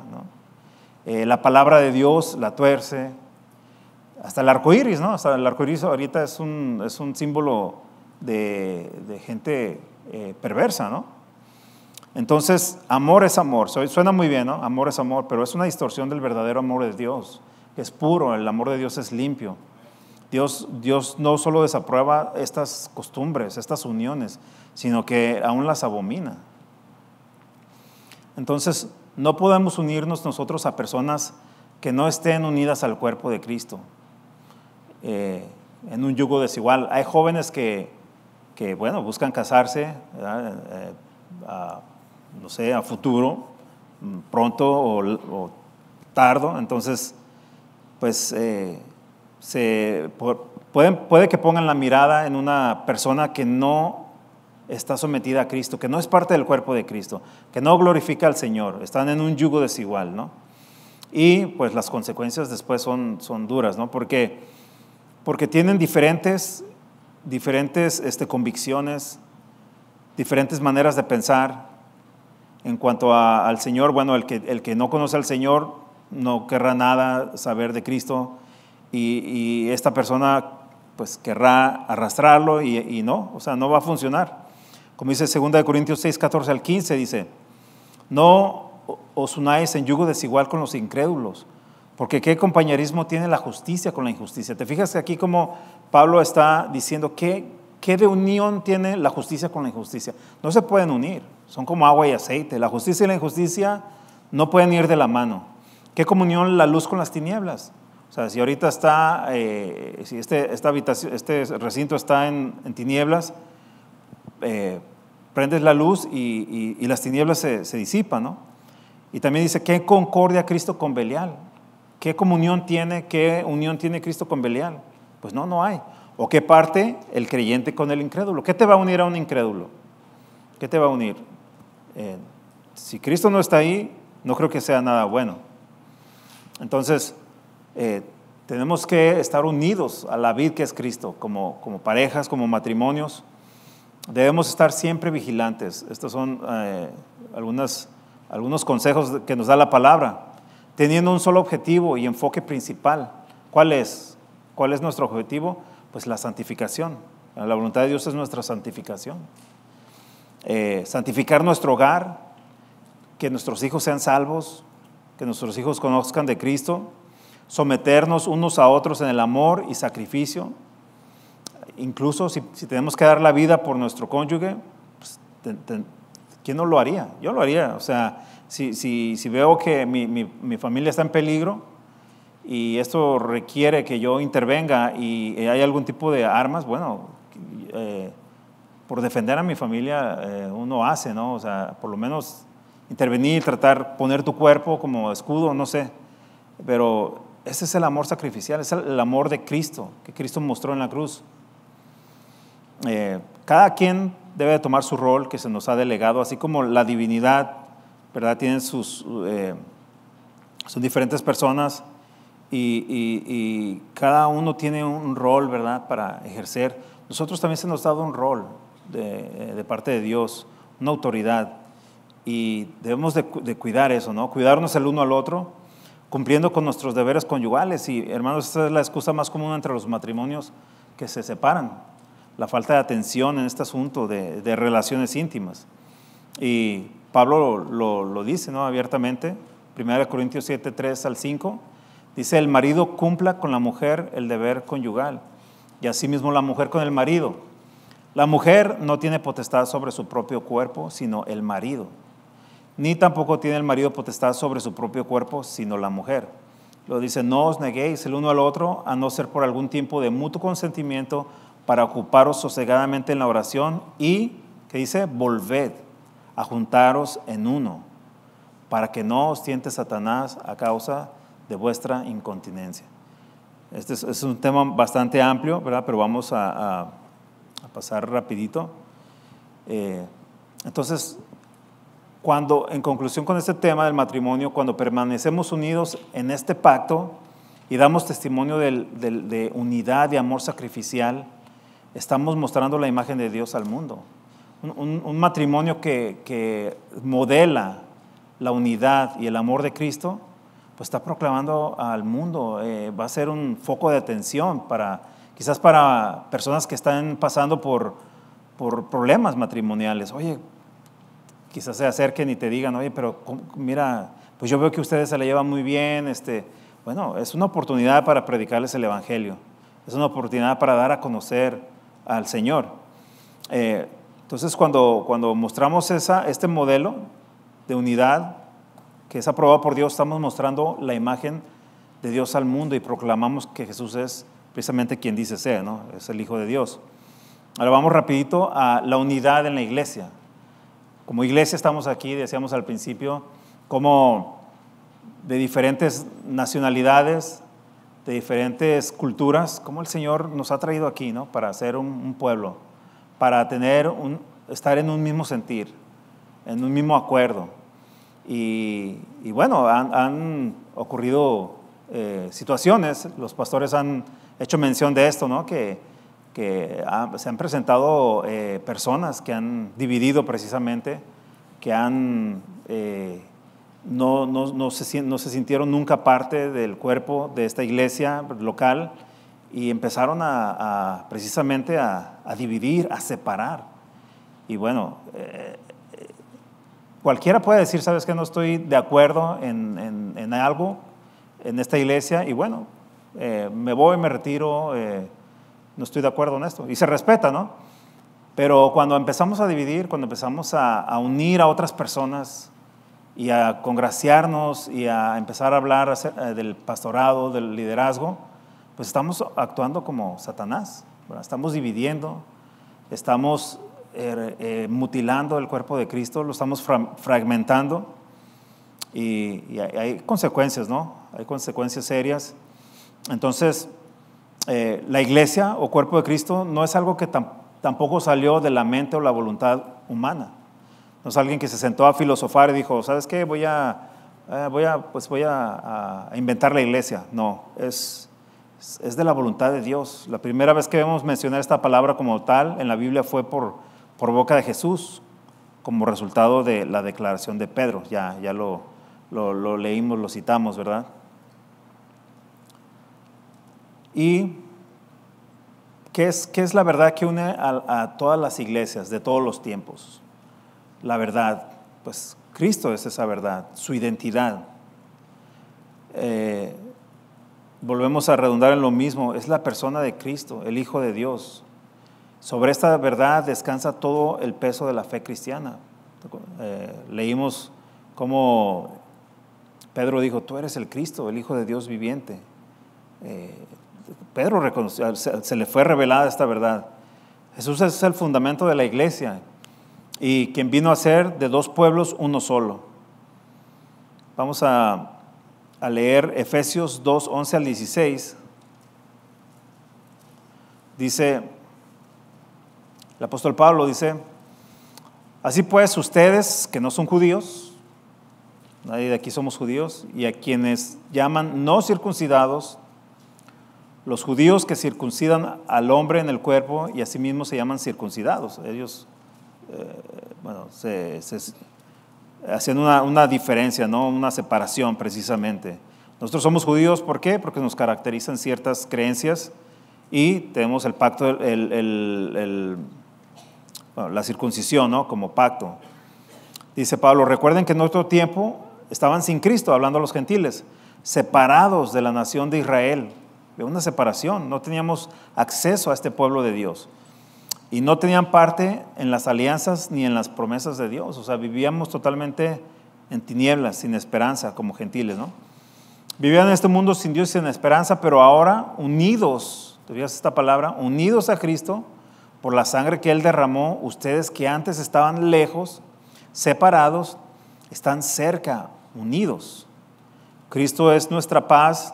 eh, la palabra de Dios la tuerce, hasta el arco iris, ¿no? Hasta el arco iris ahorita es un, es un símbolo de, gente eh, perversa, ¿no? Entonces, amor es amor, suena muy bien, ¿no? Amor es amor, pero es una distorsión del verdadero amor de Dios, que es puro, el amor de Dios es limpio. Dios, Dios no solo desaprueba estas costumbres, estas uniones, sino que aún las abomina. Entonces, no podemos unirnos nosotros a personas que no estén unidas al cuerpo de Cristo, eh, en un yugo desigual. Hay jóvenes que, bueno, buscan casarse, eh, eh, a, no sé, a futuro, mm, pronto o, tarde tardo, entonces, pues, se, pueden, puede que pongan la mirada en una persona que no está sometida a Cristo, que no es parte del cuerpo de Cristo, que no glorifica al Señor, están en un yugo desigual, ¿no? Y pues las consecuencias después son, son duras, ¿no? Porque, porque tienen diferentes, diferentes este, convicciones, diferentes maneras de pensar. En cuanto al Señor, bueno, el que, el que no conoce al Señor no querrá nada saber de Cristo y, esta persona pues querrá arrastrarlo y, no, o sea, no va a funcionar. Como dice 2 Corintios 6, 14 al 15, dice, no os unáis en yugo desigual con los incrédulos, porque qué compañerismo tiene la justicia con la injusticia. Te fijas aquí como Pablo está diciendo, ¿qué, qué de unión tiene la justicia con la injusticia? No se pueden unir, son como agua y aceite. La justicia y la injusticia no pueden ir de la mano. ¿Qué comunión la luz con las tinieblas? O sea, si ahorita está, eh, si este, esta habitación, este recinto está en, tinieblas, eh, prendes la luz y, las tinieblas se, disipan, ¿no? Y también dice, ¿qué concordia Cristo con Belial? ¿Qué comunión tiene, qué unión tiene Cristo con Belial? Pues no, no hay. ¿O qué parte el creyente con el incrédulo? ¿Qué te va a unir a un incrédulo? ¿Qué te va a unir? Eh, si Cristo no está ahí, no creo que sea nada bueno. Entonces, eh, tenemos que estar unidos a la vid que es Cristo, como parejas, como matrimonios debemos estar siempre vigilantes. Estos son eh, algunos consejos que nos da la palabra. Teniendo un solo objetivo y enfoque principal. ¿Cuál es? ¿Cuál es nuestro objetivo? Pues la santificación. La voluntad de Dios es nuestra santificación. Eh, santificar nuestro hogar, que nuestros hijos sean salvos, que nuestros hijos conozcan de Cristo, someternos unos a otros en el amor y sacrificio, Incluso si, tenemos que dar la vida por nuestro cónyuge, pues, ¿quién no lo haría? Yo lo haría. O sea, si, veo que mi, familia está en peligro y esto requiere que yo intervenga y hay algún tipo de armas, bueno, eh, por defender a mi familia eh, uno hace, ¿no? O sea, por lo menos intervenir, tratar, poner tu cuerpo como escudo, no sé. Pero ese es el amor sacrificial, es el amor de Cristo, que Cristo mostró en la cruz. Eh, cada quien debe tomar su rol que se nos ha delegado, así como la divinidad, ¿verdad? Tienen sus, eh, son diferentes personas y, cada uno tiene un rol, ¿verdad?, para ejercer. Nosotros también se nos ha dado un rol de, eh, parte de Dios, una autoridad, y debemos de, cuidar eso, ¿no? Cuidarnos el uno al otro, cumpliendo con nuestros deberes conyugales. Y hermanos, esta es la excusa más común entre los matrimonios que se separan, la falta de atención en este asunto de, relaciones íntimas. Y Pablo lo, dice ¿no? abiertamente, 1 Corintios 7, 3 al 5, dice, el marido cumpla con la mujer el deber conyugal, y asimismo la mujer con el marido. La mujer no tiene potestad sobre su propio cuerpo, sino el marido. Ni tampoco tiene el marido potestad sobre su propio cuerpo, sino la mujer. Lo dice, no os neguéis el uno al otro, a no ser por algún tiempo de mutuo consentimiento, para ocuparos sosegadamente en la oración y, que dice, volved a juntaros en uno, para que no os siente Satanás a causa de vuestra incontinencia. Este es, un tema bastante amplio, ¿verdad? Pero vamos a, pasar rapidito. Eh, entonces, cuando, en conclusión con este tema del matrimonio, cuando permanecemos unidos en este pacto y damos testimonio de unidad y amor sacrificial, estamos mostrando la imagen de Dios al mundo. Un, matrimonio que, que, modela la unidad y el amor de Cristo, pues está proclamando al mundo, eh, va a ser un foco de atención para, quizás para personas que están pasando por, por problemas matrimoniales. Oye, quizás se acerquen y te digan, oye, pero mira, pues yo veo que ustedes se le llevan muy bien, este, bueno, es una oportunidad para predicarles el Evangelio, es una oportunidad para dar a conocer al Señor. Eh, entonces, cuando, cuando mostramos esa, este modelo de unidad que es aprobado por Dios, estamos mostrando la imagen de Dios al mundo y proclamamos que Jesús es precisamente quien dice ser, ¿no? es el Hijo de Dios. Ahora vamos rapidito a la unidad en la iglesia. Como iglesia estamos aquí, decíamos al principio, como de diferentes nacionalidades, de diferentes culturas, como el Señor nos ha traído aquí, ¿no? Para ser un, pueblo, para tener un, estar en un mismo sentir, en un mismo acuerdo. Y, y bueno, han, ocurrido eh, situaciones, los pastores han hecho mención de esto, ¿no? Que, que se han presentado eh, personas que han dividido precisamente, que han eh, no, se, sintieron nunca parte del cuerpo de esta iglesia local y empezaron a, precisamente a, dividir, a separar. Y bueno, eh, cualquiera puede decir, sabes que no estoy de acuerdo en, algo en esta iglesia y bueno, eh, me voy, me retiro, eh, no estoy de acuerdo en esto. Y se respeta, ¿no? Pero cuando empezamos a dividir, cuando empezamos a unir a otras personas, y a congraciarnos y a empezar a hablar eh, del pastorado, del liderazgo, pues estamos actuando como Satanás, estamos dividiendo, estamos er, eh, mutilando el cuerpo de Cristo, lo estamos fragmentando y, hay consecuencias, ¿no? Hay consecuencias serias. Entonces, eh, la iglesia o cuerpo de Cristo no es algo que tampoco salió de la mente o la voluntad humana. No es alguien que se sentó a filosofar y dijo, ¿sabes qué? Voy a, eh, voy pues, a, inventar la iglesia. No, es, de la voluntad de Dios. La primera vez que vemos mencionar esta palabra como tal en la Biblia fue por, boca de Jesús, como resultado de la declaración de Pedro. Ya, ya lo, leímos, lo citamos, ¿verdad? ¿Y qué es, qué es la verdad que une a todas las iglesias de todos los tiempos? la verdad, pues Cristo es esa verdad, su identidad. Eh, volvemos a redundar en lo mismo, es la persona de Cristo, el Hijo de Dios. Sobre esta verdad descansa todo el peso de la fe cristiana. Eh, leímos cómo Pedro dijo, tú eres el Cristo, el Hijo de Dios viviente. Eh, Pedro se, se le fue revelada esta verdad. Jesús es el fundamento de la iglesia, y quien vino a ser de dos pueblos uno solo. Vamos a, a leer Efesios 2, 11 al 16. Dice, el apóstol Pablo dice, así pues ustedes que no son judíos, nadie de aquí somos judíos, y a quienes llaman no circuncidados, los judíos que circuncidan al hombre en el cuerpo y a sí se llaman circuncidados. Ellos eh, bueno, se, haciendo una, diferencia, ¿no? una separación precisamente. Nosotros somos judíos, ¿por qué? Porque nos caracterizan ciertas creencias y tenemos el pacto, el, la circuncisión ¿no? como pacto. Dice Pablo, recuerden que en nuestro tiempo estaban sin Cristo, hablando a los gentiles, separados de la nación de Israel, de una separación, no teníamos acceso a este pueblo de Dios y no tenían parte en las alianzas ni en las promesas de Dios. O sea, vivíamos totalmente en tinieblas, sin esperanza, como gentiles, ¿no? Vivían en este mundo sin Dios y sin esperanza, pero ahora unidos, ¿te esta palabra? Unidos a Cristo por la sangre que Él derramó, ustedes que antes estaban lejos, separados, están cerca, unidos. Cristo es nuestra paz.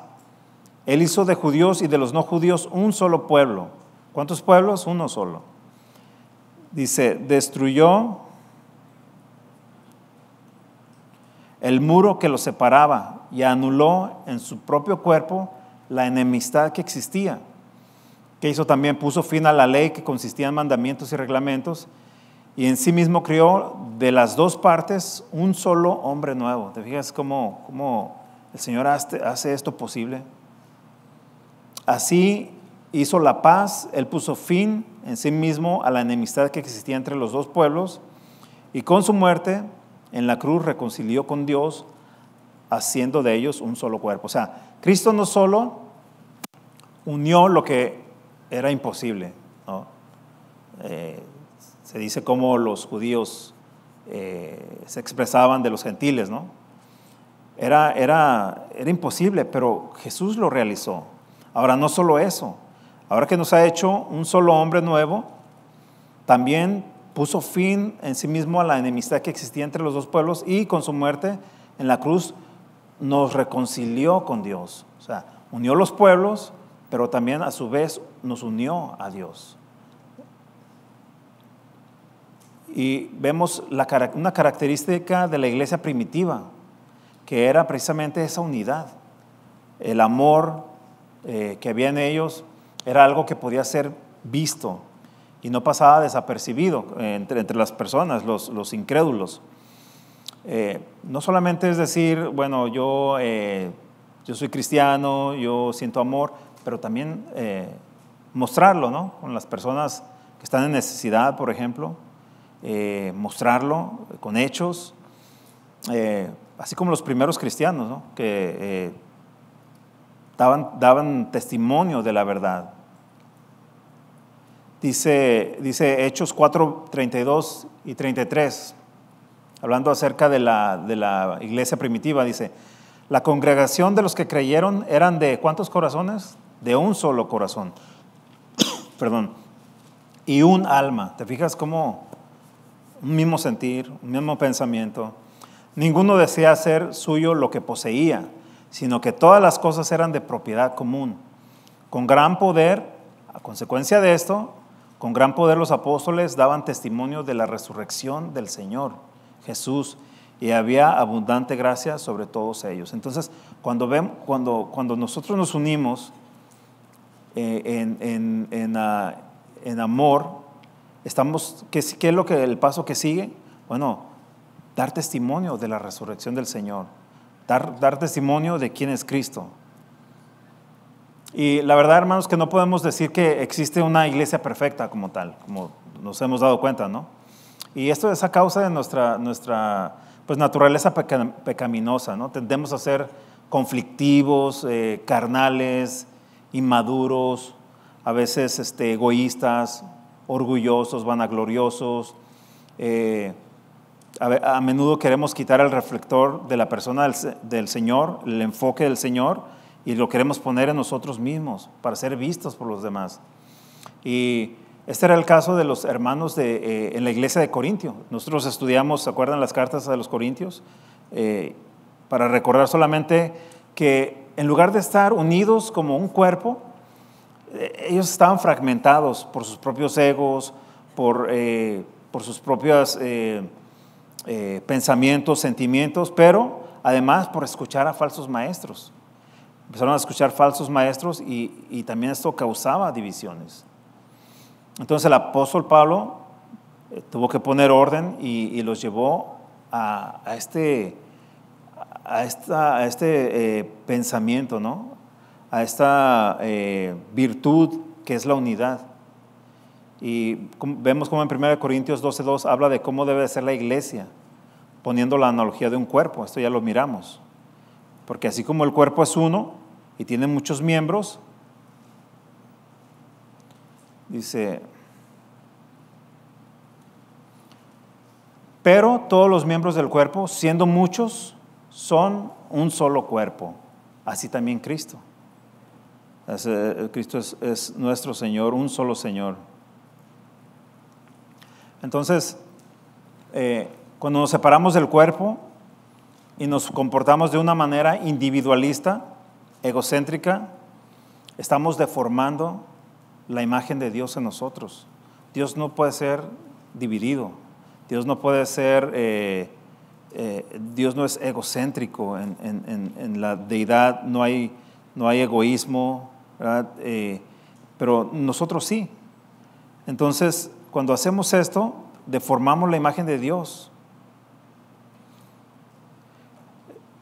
Él hizo de judíos y de los no judíos un solo pueblo. ¿Cuántos pueblos? Uno solo dice, destruyó el muro que lo separaba y anuló en su propio cuerpo la enemistad que existía. Que hizo también, puso fin a la ley que consistía en mandamientos y reglamentos y en sí mismo crió de las dos partes un solo hombre nuevo. ¿Te fijas cómo, cómo el Señor hace esto posible? Así hizo la paz, él puso fin en sí mismo a la enemistad que existía entre los dos pueblos y con su muerte en la cruz reconcilió con Dios haciendo de ellos un solo cuerpo. O sea, Cristo no solo unió lo que era imposible, eh, se dice cómo los judíos eh, se expresaban de los gentiles, ¿no? Era, era, era imposible, pero Jesús lo realizó. Ahora, no solo eso, Ahora que nos ha hecho un solo hombre nuevo, también puso fin en sí mismo a la enemistad que existía entre los dos pueblos y con su muerte en la cruz nos reconcilió con Dios. O sea, unió los pueblos, pero también a su vez nos unió a Dios. Y vemos una característica de la iglesia primitiva, que era precisamente esa unidad, el amor eh, que había en ellos era algo que podía ser visto y no pasaba desapercibido entre, entre las personas, los, incrédulos. Eh, no solamente es decir, bueno, yo, eh, yo soy cristiano, yo siento amor, pero también eh, mostrarlo, ¿no? Con las personas que están en necesidad, por ejemplo, mostrarlo con hechos, así como los primeros cristianos, Que daban, daban testimonio de la verdad. Dice, dice Hechos 4, 32 y 33, hablando acerca de la, iglesia primitiva, dice, la congregación de los que creyeron eran de cuántos corazones? De un solo corazón. Perdón. Y un alma. ¿Te fijas cómo? Un mismo sentir, un mismo pensamiento. Ninguno desea ser suyo lo que poseía, sino que todas las cosas eran de propiedad común. Con gran poder, a consecuencia de esto, con gran poder los apóstoles daban testimonio de la resurrección del Señor Jesús y había abundante gracia sobre todos ellos. Entonces, cuando, cuando, nosotros nos unimos eh, ah, en, amor, estamos, ¿qué, es lo que, el paso que sigue? Bueno, dar testimonio de la resurrección del Señor, dar, dar testimonio de quién es Cristo, y la verdad, hermanos, que no podemos decir que existe una iglesia perfecta como tal, como nos hemos dado cuenta, ¿no? Y esto es a causa de nuestra, nuestra pues, naturaleza pecaminosa, ¿no? Tendemos a ser conflictivos, eh, carnales, inmaduros, a veces este, egoístas, orgullosos, vanagloriosos. Eh, a, menudo queremos quitar el reflector de la persona del Señor, el enfoque del Señor y lo queremos poner en nosotros mismos para ser vistos por los demás. Y este era el caso de los hermanos de, eh, en la iglesia de Corintio. Nosotros estudiamos, ¿se acuerdan las cartas de los Corintios? Eh, para recordar solamente que en lugar de estar unidos como un cuerpo, eh, ellos estaban fragmentados por sus propios egos, por, por sus propios pensamientos, sentimientos, pero además por escuchar a falsos maestros. Empezaron a escuchar falsos maestros y, también esto causaba divisiones. Entonces el apóstol Pablo eh, tuvo que poner orden y, los llevó a, este, a este eh, pensamiento, a esta eh, virtud que es la unidad. Y vemos como en 1 Corintios 12.2 habla de cómo debe ser la iglesia, poniendo la analogía de un cuerpo, esto ya lo miramos. Porque así como el cuerpo es uno, y tiene muchos miembros. Dice, pero todos los miembros del cuerpo, siendo muchos, son un solo cuerpo. Así también Cristo. Eh, Cristo es, nuestro Señor, un solo Señor. Entonces, eh, cuando nos separamos del cuerpo y nos comportamos de una manera individualista, egocéntrica, estamos deformando la imagen de Dios en nosotros. Dios no puede ser dividido, Dios no puede ser, eh, eh, Dios no es egocéntrico en, la deidad, no hay, no hay egoísmo, eh, pero nosotros sí. Entonces, cuando hacemos esto, deformamos la imagen de Dios.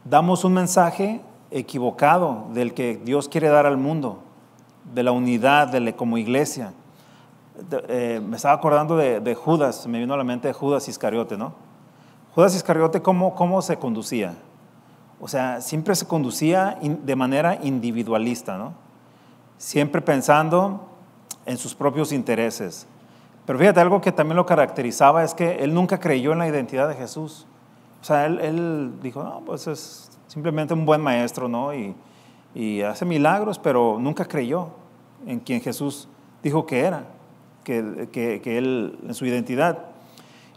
Damos un mensaje equivocado del que Dios quiere dar al mundo, de la unidad de como iglesia. Eh, me estaba acordando de, Judas, me vino a la mente Judas Iscariote, ¿no? Judas Iscariote, ¿cómo, cómo se conducía? O sea, siempre se conducía de manera individualista, ¿no? Siempre pensando en sus propios intereses. Pero fíjate, algo que también lo caracterizaba es que él nunca creyó en la identidad de Jesús. O sea, él dijo, no, pues es, simplemente un buen maestro, ¿no? Y, hace milagros, pero nunca creyó en quien Jesús dijo que era, que, él en su identidad,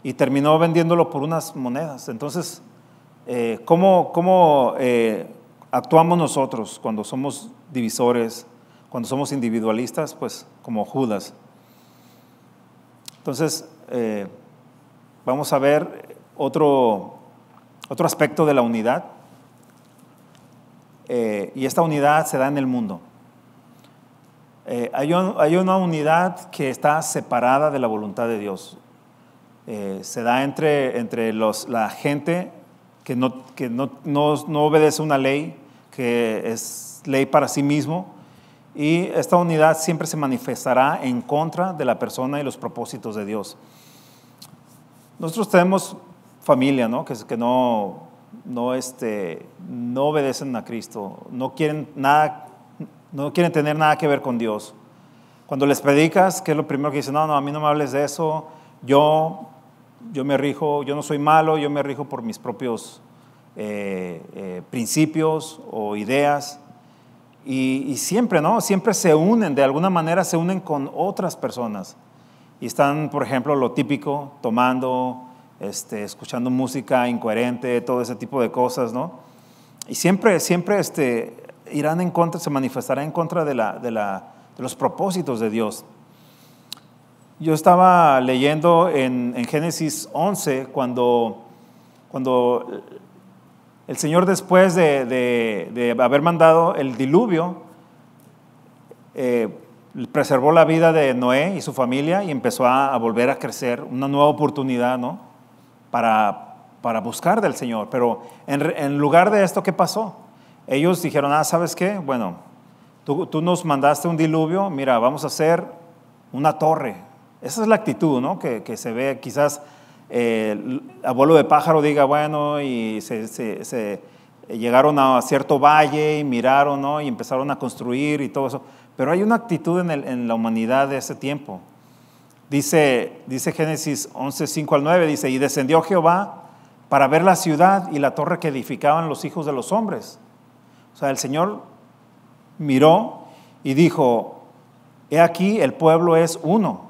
y terminó vendiéndolo por unas monedas. Entonces, eh, ¿cómo, eh, actuamos nosotros cuando somos divisores, cuando somos individualistas? Pues como Judas. Entonces, eh, vamos a ver otro, otro aspecto de la unidad eh, y esta unidad se da en el mundo. Eh, hay, una unidad que está separada de la voluntad de Dios. Eh, se da entre, entre la gente que, no, no, obedece una ley, que es ley para sí mismo, y esta unidad siempre se manifestará en contra de la persona y los propósitos de Dios. Nosotros tenemos familia, ¿no? que no no, este, no obedecen a Cristo, no quieren, nada, no quieren tener nada que ver con Dios. Cuando les predicas, que es lo primero que dicen, no, no, a mí no me hables de eso, yo, yo me rijo, yo no soy malo, yo me rijo por mis propios eh, eh, principios o ideas. Y, y, siempre, ¿no? Siempre se unen, de alguna manera se unen con otras personas. Y están, por ejemplo, lo típico, tomando, este, escuchando música incoherente, todo ese tipo de cosas, ¿no? Y siempre, siempre este, irán en contra, se manifestará en contra de, los propósitos de Dios. Yo estaba leyendo en, Génesis 11 cuando, cuando el Señor después de, haber mandado el diluvio, eh, preservó la vida de Noé y su familia y empezó a, volver a crecer, una nueva oportunidad, ¿no? para, para buscar del Señor. Pero en, lugar de esto, ¿qué pasó? Ellos dijeron, ah, ¿sabes qué? Bueno, tú, nos mandaste un diluvio, mira, vamos a hacer una torre. Esa es la actitud, ¿no? Que, que se ve quizás eh, el abuelo de pájaro diga, bueno, y se, llegaron a cierto valle y miraron, ¿no? Y empezaron a construir y todo eso. Pero hay una actitud en, en la humanidad de ese tiempo Dice, dice Génesis 11, 5 al 9, dice, y descendió Jehová para ver la ciudad y la torre que edificaban los hijos de los hombres. O sea, el Señor miró y dijo, he aquí el pueblo es uno.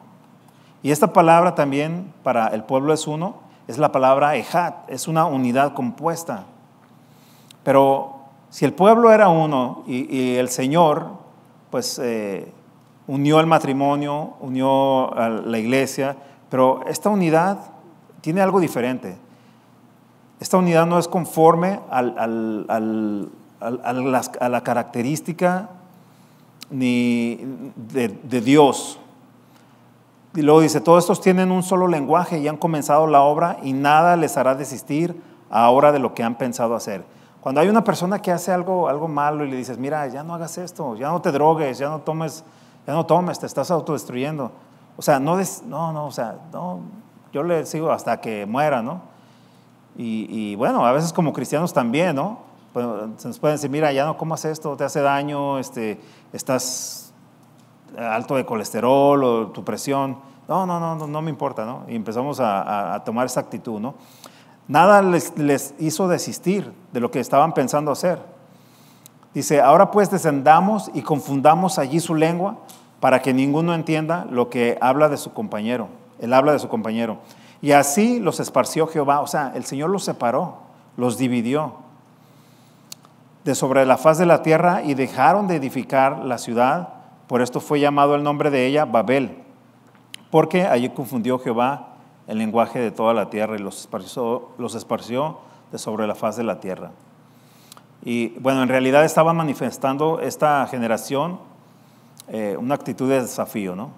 Y esta palabra también para el pueblo es uno es la palabra ejat, es una unidad compuesta. Pero si el pueblo era uno y, el Señor, pues eh, unió al matrimonio, unió a la iglesia, pero esta unidad tiene algo diferente. Esta unidad no es conforme a, la, característica ni de, Dios. Y luego dice, todos estos tienen un solo lenguaje y han comenzado la obra y nada les hará desistir ahora de lo que han pensado hacer. Cuando hay una persona que hace algo, algo malo y le dices, mira, ya no hagas esto, ya no te drogues, ya no tomes no tomes, te estás autodestruyendo. O sea, no, no, no, o sea, no, yo le sigo hasta que muera, ¿no? Y, bueno, a veces como cristianos también, ¿no? Pues, se nos pueden decir, mira, ya no haces esto, te hace daño, este, estás alto de colesterol o tu presión. No, no, no, no, no me importa, ¿no? Y empezamos a, tomar esa actitud, ¿no? Nada les, les hizo desistir de lo que estaban pensando hacer. Dice, ahora pues descendamos y confundamos allí su lengua para que ninguno entienda lo que habla de su compañero. Él habla de su compañero. Y así los esparció Jehová, o sea, el Señor los separó, los dividió de sobre la faz de la tierra y dejaron de edificar la ciudad. Por esto fue llamado el nombre de ella Babel, porque allí confundió Jehová el lenguaje de toda la tierra y los esparció, los esparció de sobre la faz de la tierra. Y bueno, en realidad estaba manifestando esta generación eh, una actitud de desafío, ¿no?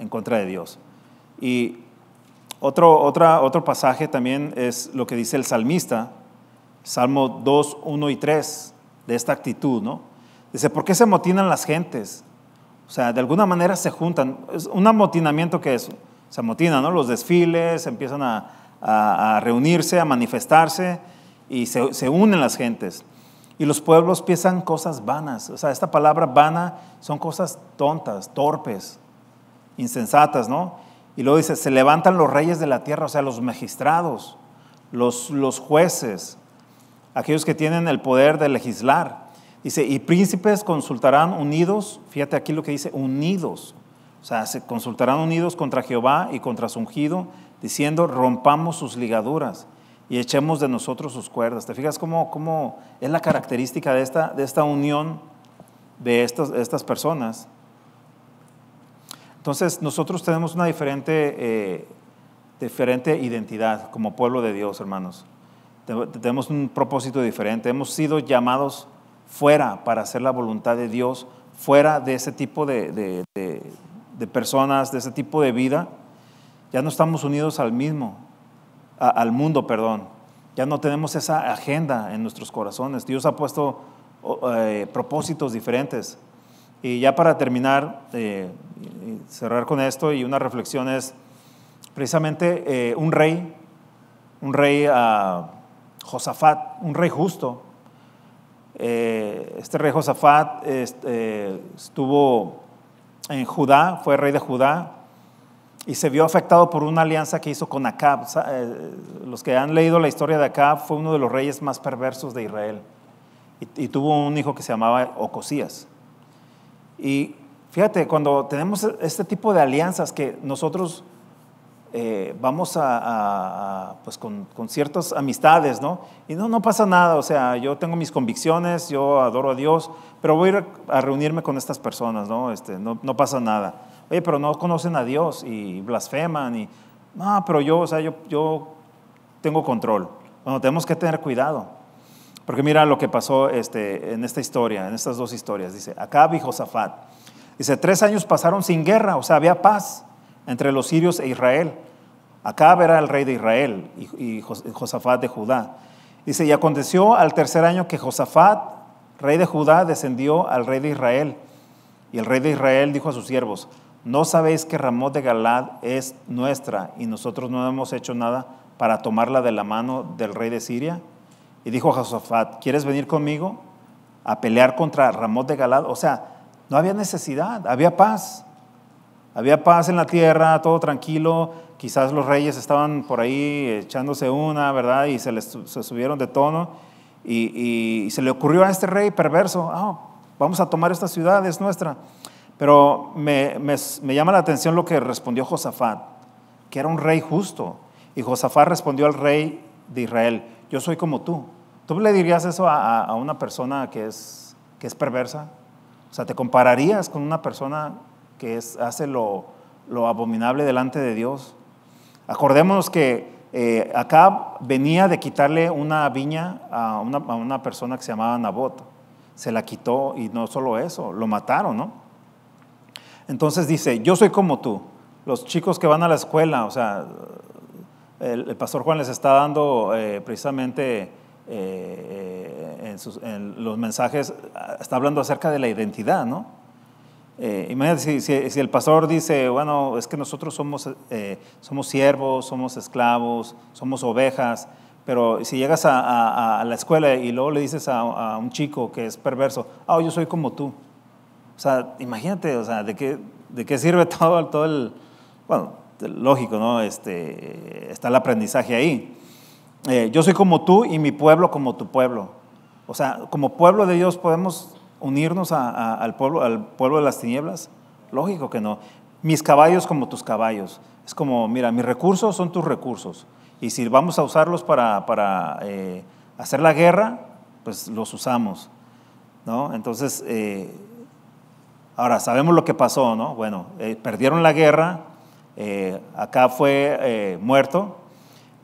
En contra de Dios. Y otro, otro pasaje también es lo que dice el salmista, Salmo 2, 1 y 3, de esta actitud, ¿no? Dice, ¿por qué se motinan las gentes? O sea, de alguna manera se juntan. Es un amotinamiento que es, se amotinan, ¿no? Los desfiles, empiezan a, reunirse, a manifestarse y se unen las gentes. Y los pueblos piensan cosas vanas. O sea, esta palabra vana son cosas tontas, torpes, insensatas, ¿no? Y luego dice, se levantan los reyes de la tierra, o sea, los magistrados, los, los jueces, aquellos que tienen el poder de legislar. Dice, y príncipes consultarán unidos, fíjate aquí lo que dice, unidos. O sea, se consultarán unidos contra Jehová y contra su ungido, diciendo, rompamos sus ligaduras y echemos de nosotros sus cuerdas. ¿Te fijas cómo, es la característica de esta, de esta unión de estas, personas? Entonces nosotros tenemos una diferente, eh, diferente identidad como pueblo de Dios, hermanos. Tenemos un propósito diferente. Hemos sido llamados fuera para hacer la voluntad de Dios, fuera de ese tipo de, de, de, de personas, de ese tipo de vida. Ya no estamos unidos al mismo, al mundo, perdón. Ya no tenemos esa agenda en nuestros corazones. Dios ha puesto eh, propósitos diferentes. Y ya para terminar, eh, cerrar con esto, y una reflexión es precisamente eh, un rey, un rey ah, Josafat, un rey justo. este rey Josafat este, estuvo en Judá, fue rey de Judá, y se vio afectado por una alianza que hizo con Acab. Eh, los que han leído la historia de Acab fue uno de los reyes más perversos de Israel y, tuvo un hijo que se llamaba Ocosías. Y fíjate, cuando tenemos este tipo de alianzas que nosotros eh, vamos a pues con, con, ciertas amistades, ¿no? Y no, no pasa nada, o sea, yo tengo mis convicciones, yo adoro a Dios, pero voy a reunirme con estas personas, ¿no? Este, no, no pasa nada oye, pero no conocen a Dios y blasfeman y, no, pero yo, o sea, yo, yo tengo control. Bueno, tenemos que tener cuidado. Porque mira lo que pasó este, en esta historia, en estas dos historias. Dice, acá y Josafat. Dice, tres años pasaron sin guerra, o sea, había paz entre los sirios e Israel. Acá era el rey de Israel y, y Josafat de Judá. Dice, y aconteció al tercer año que Josafat, rey de Judá, descendió al rey de Israel. Y el rey de Israel dijo a sus siervos, ¿No sabéis que Ramón de Galad es nuestra y nosotros no hemos hecho nada para tomarla de la mano del rey de Siria? Y dijo Josafat, ¿quieres venir conmigo a pelear contra Ramón de Galad? O sea, no había necesidad, había paz. Había paz en la tierra, todo tranquilo. Quizás los reyes estaban por ahí echándose una, ¿verdad? Y se les subieron de tono. Y, se le ocurrió a este rey perverso, ah, vamos a tomar esta ciudad, es nuestra. Pero me, me, llama la atención lo que respondió Josafat, que era un rey justo. Y Josafat respondió al rey de Israel, yo soy como tú. ¿Tú le dirías eso a, a una persona que es, que es perversa? O sea, ¿te compararías con una persona que es, hace lo, lo, abominable delante de Dios? Acordémonos que eh, acá venía de quitarle una viña a una, a una persona que se llamaba Nabot. Se la quitó y no solo eso, lo mataron, ¿no? Entonces dice, yo soy como tú, los chicos que van a la escuela, o sea, el, pastor Juan les está dando eh, precisamente eh, en, los mensajes, está hablando acerca de la identidad, ¿no? Eh, imagínate si, el pastor dice, bueno, es que nosotros somos, somos siervos, somos esclavos, somos ovejas, pero si llegas a, la escuela y luego le dices a, un chico que es perverso, ah, yo soy como tú, o sea, imagínate, o sea, ¿de qué, de qué sirve todo, todo el, bueno, lógico, ¿no? Este, está el aprendizaje ahí. Eh, yo soy como tú y mi pueblo como tu pueblo. O sea, como pueblo de Dios podemos unirnos al, pueblo, al pueblo de las tinieblas. Lógico que no. Mis caballos como tus caballos. Es como, mira, mis recursos son tus recursos. Y si vamos a usarlos para, para eh, hacer la guerra, pues los usamos. ¿no? Entonces, eh, Ahora, sabemos lo que pasó, ¿no? Bueno, eh, perdieron la guerra, eh, acá fue eh, muerto,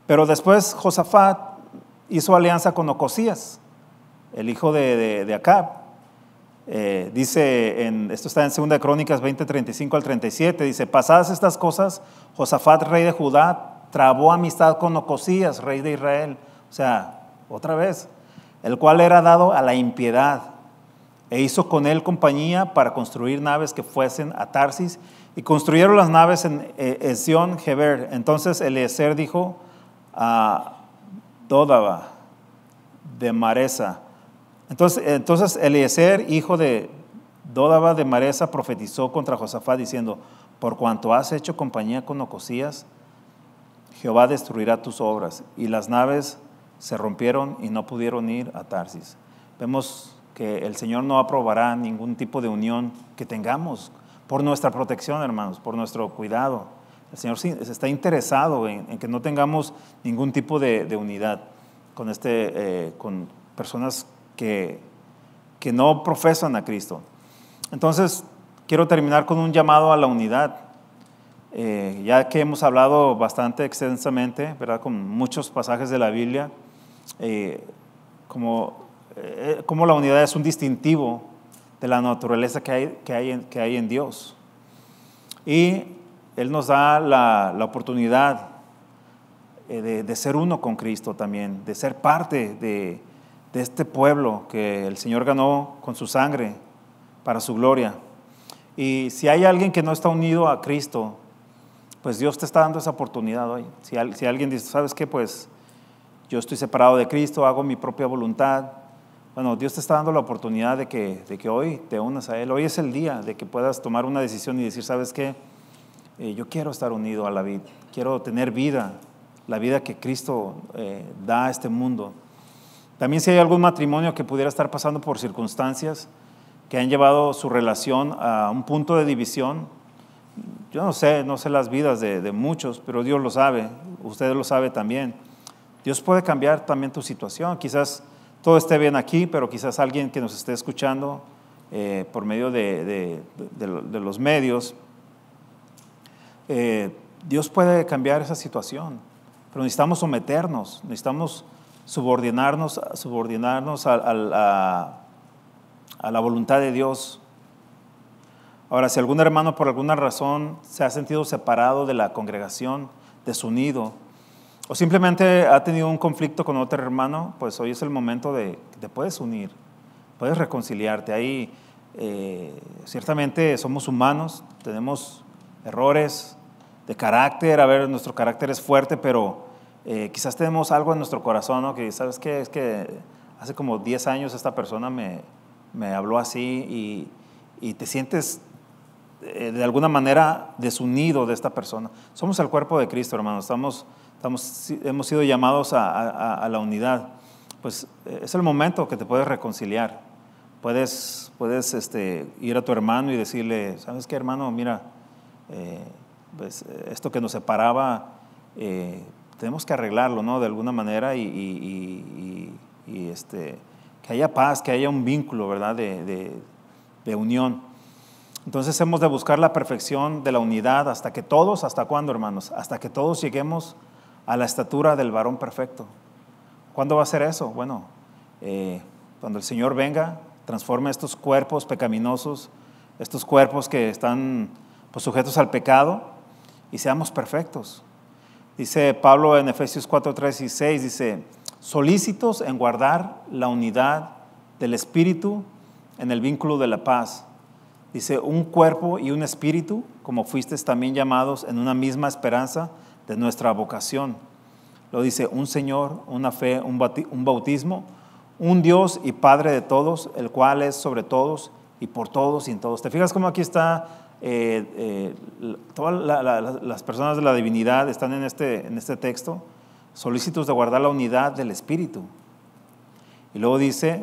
pero después Josafat hizo alianza con Ocosías, el hijo de, Acab. dice, en, esto está en 2 Crónicas 20.35 al 37, dice, pasadas estas cosas, Josafat, rey de Judá, trabó amistad con Ocosías, rey de Israel. O sea, otra vez, el cual era dado a la impiedad e hizo con él compañía para construir naves que fuesen a Tarsis, y construyeron las naves en Esión eh, Geber. Entonces Eliezer dijo a Dodaba de Maresa. Entonces, entonces Eliezer, hijo de Dodaba de Maresa, profetizó contra Josafat diciendo, por cuanto has hecho compañía con Ocosías, Jehová destruirá tus obras. Y las naves se rompieron y no pudieron ir a Tarsis. Vemos que el Señor no aprobará ningún tipo de unión que tengamos por nuestra protección, hermanos, por nuestro cuidado. El Señor se está interesado en, que no tengamos ningún tipo de, unidad con, este, eh, con personas que, no profesan a Cristo. Entonces, quiero terminar con un llamado a la unidad. Eh, ya que hemos hablado bastante extensamente, ¿verdad? con muchos pasajes de la Biblia, eh, como eh, eh, cómo la unidad es un distintivo de la naturaleza que hay, que hay, en, Dios. Y Él nos da la, oportunidad eh, de, ser uno con Cristo también, de ser parte de, este pueblo que el Señor ganó con su sangre para su gloria. Y si hay alguien que no está unido a Cristo, pues Dios te está dando esa oportunidad hoy. Si, si alguien dice, ¿sabes qué? Pues yo estoy separado de Cristo, hago mi propia voluntad, bueno, Dios te está dando la oportunidad de que, de que hoy te unas a Él. Hoy es el día de que puedas tomar una decisión y decir, ¿sabes qué? Eh, yo quiero estar unido a la vida, quiero tener vida, la vida que Cristo eh, da a este mundo. También si hay algún matrimonio que pudiera estar pasando por circunstancias que han llevado su relación a un punto de división, yo no sé, no sé las vidas de, muchos, pero Dios lo sabe, ustedes lo sabe también. Dios puede cambiar también tu situación, quizás todo esté bien aquí, pero quizás alguien que nos esté escuchando eh, por medio de, los medios, eh, Dios puede cambiar esa situación, pero necesitamos someternos, necesitamos subordinarnos, subordinarnos a, la voluntad de Dios. Ahora, si algún hermano por alguna razón se ha sentido separado de la congregación, desunido, o simplemente ha tenido un conflicto con otro hermano, pues hoy es el momento de que te puedes unir, puedes reconciliarte. Ahí eh, ciertamente somos humanos, tenemos errores de carácter, a ver, nuestro carácter es fuerte, pero eh, quizás tenemos algo en nuestro corazón, ¿no? Que sabes que es que hace como 10 años esta persona me, habló así y, te sientes eh, de alguna manera desunido de esta persona. Somos el cuerpo de Cristo, hermano, estamos hemos sido llamados a, la unidad, pues eh, es el momento que te puedes reconciliar. Puedes, puedes este, ir a tu hermano y decirle, ¿sabes qué hermano? Mira, eh, pues, eh, esto que nos separaba, tenemos que arreglarlo, ¿no? De alguna manera y, este, que haya paz, que haya un vínculo, ¿verdad? De, de unión. Entonces hemos de buscar la perfección de la unidad hasta que todos, ¿hasta cuándo, hermanos? Hasta que todos lleguemos a a la estatura del varón perfecto. ¿Cuándo va a ser eso? Bueno, eh, cuando el Señor venga, transforme estos cuerpos pecaminosos, estos cuerpos que están pues, sujetos al pecado, y seamos perfectos. Dice Pablo en Efesios 4, 3 y 6, dice, solícitos en guardar la unidad del espíritu en el vínculo de la paz. Dice, un cuerpo y un espíritu, como fuisteis también llamados en una misma esperanza de nuestra vocación. Lo dice un Señor, una fe, un bautismo, un Dios y Padre de todos, el cual es sobre todos y por todos y en todos. ¿Te fijas cómo aquí está eh, eh, todas las personas de la divinidad están en este, en este texto, solicitos de guardar la unidad del Espíritu. Y luego dice,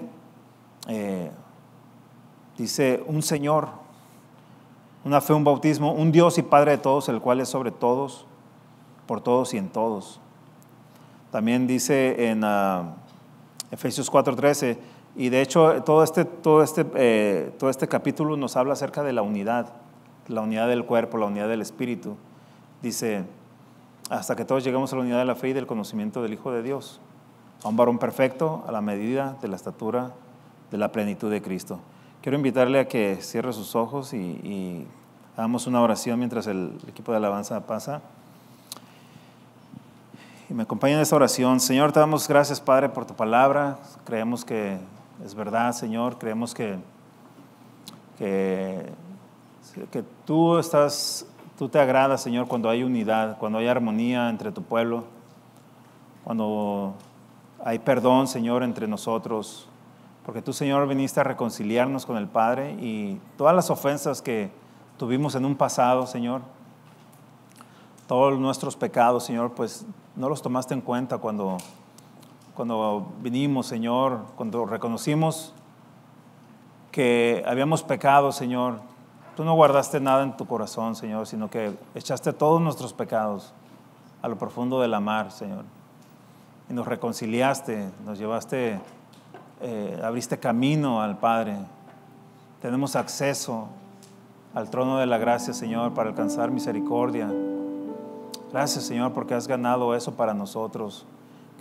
eh, dice un Señor, una fe, un bautismo, un Dios y Padre de todos, el cual es sobre todos por todos y en todos. También dice en ah, Efesios 4:13, y de hecho todo este, todo, este, eh, todo este capítulo nos habla acerca de la unidad, la unidad del cuerpo, la unidad del espíritu. Dice, hasta que todos lleguemos a la unidad de la fe y del conocimiento del Hijo de Dios, a un varón perfecto, a la medida de la estatura de la plenitud de Cristo. Quiero invitarle a que cierre sus ojos y, y hagamos una oración mientras el equipo de alabanza pasa y me acompaña en esta oración. Señor, te damos gracias, Padre, por tu palabra. Creemos que es verdad, Señor. Creemos que, que, que tú estás, tú te agradas, Señor, cuando hay unidad, cuando hay armonía entre tu pueblo, cuando hay perdón, Señor, entre nosotros. Porque tú, Señor, viniste a reconciliarnos con el Padre y todas las ofensas que tuvimos en un pasado, Señor todos nuestros pecados, Señor, pues no los tomaste en cuenta cuando, cuando vinimos, Señor, cuando reconocimos que habíamos pecado, Señor. Tú no guardaste nada en tu corazón, Señor, sino que echaste todos nuestros pecados a lo profundo de la mar, Señor. Y nos reconciliaste, nos llevaste, eh, abriste camino al Padre. Tenemos acceso al trono de la gracia, Señor, para alcanzar misericordia Gracias Señor porque has ganado eso para nosotros,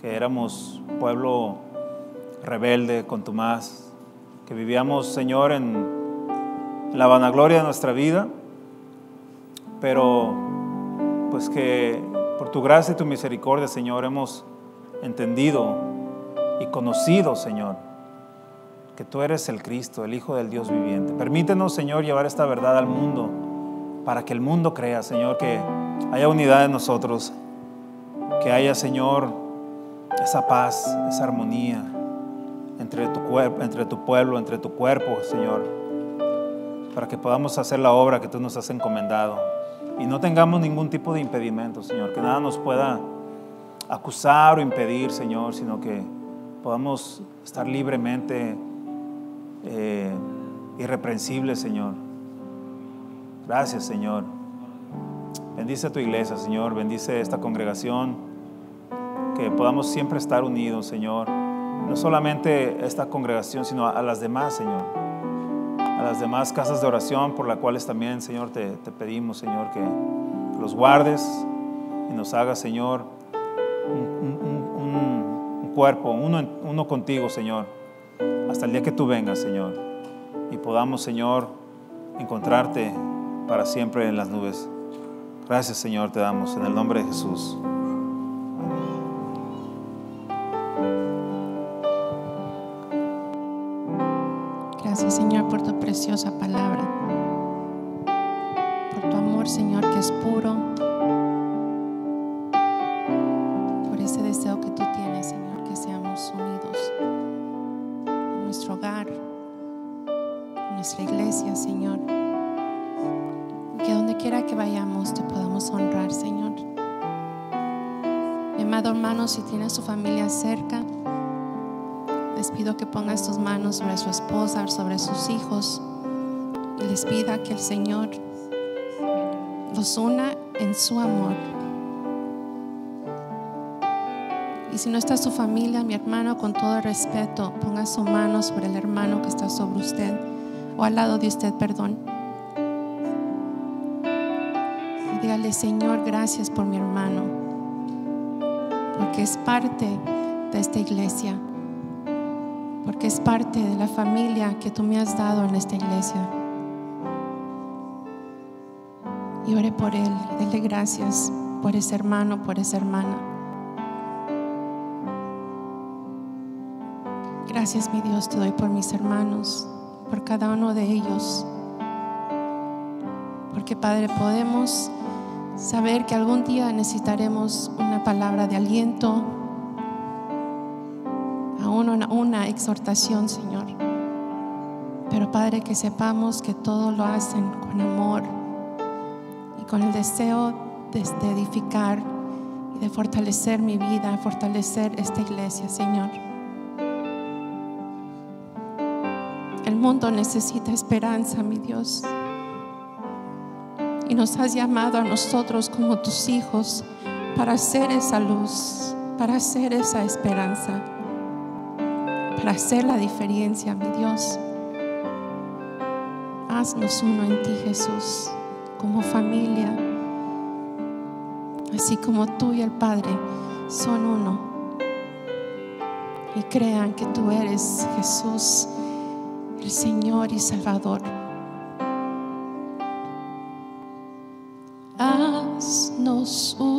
que éramos pueblo rebelde, con más, que vivíamos Señor en la vanagloria de nuestra vida, pero pues que por tu gracia y tu misericordia Señor hemos entendido y conocido Señor que tú eres el Cristo, el Hijo del Dios viviente. Permítenos Señor llevar esta verdad al mundo para que el mundo crea Señor que haya unidad en nosotros, que haya, Señor, esa paz, esa armonía entre tu, cuerpo, entre tu pueblo, entre tu cuerpo, Señor, para que podamos hacer la obra que tú nos has encomendado y no tengamos ningún tipo de impedimento, Señor, que nada nos pueda acusar o impedir, Señor, sino que podamos estar libremente eh, irreprensibles, Señor. Gracias, Señor. Bendice tu iglesia, Señor. Bendice esta congregación. Que podamos siempre estar unidos, Señor. No solamente esta congregación, sino a, las demás, Señor. A las demás casas de oración por las cuales también, Señor, te, pedimos, Señor, que los guardes y nos hagas, Señor, un, cuerpo, uno, uno contigo, Señor. Hasta el día que tú vengas, Señor. Y podamos, Señor, encontrarte para siempre en las nubes. Gracias Señor, te damos en el nombre de Jesús. Gracias Señor por tu preciosa palabra, por tu amor Señor que es puro. Ponga sus manos sobre su esposa, sobre sus hijos. Y les pida que el Señor los una en su amor. Y si no está su familia, mi hermano, con todo respeto, ponga su mano sobre el hermano que está sobre usted o al lado de usted, perdón. Y dígale, Señor, gracias por mi hermano, porque es parte de esta iglesia porque es parte de la familia que tú me has dado en esta iglesia. Y ore por él, dele gracias por ese hermano, por esa hermana. Gracias mi Dios te doy por mis hermanos, por cada uno de ellos. Porque Padre, podemos saber que algún día necesitaremos una palabra de aliento, una, exhortación, Señor. Pero Padre, que sepamos que todo lo hacen con amor y con el deseo de, edificar y de fortalecer mi vida, fortalecer esta iglesia, Señor. El mundo necesita esperanza, mi Dios. Y nos has llamado a nosotros como tus hijos para hacer esa luz, para hacer esa esperanza para hacer la diferencia, mi Dios. Haznos uno en ti, Jesús, como familia, así como tú y el Padre son uno. Y crean que tú eres Jesús, el Señor y Salvador. Haznos uno.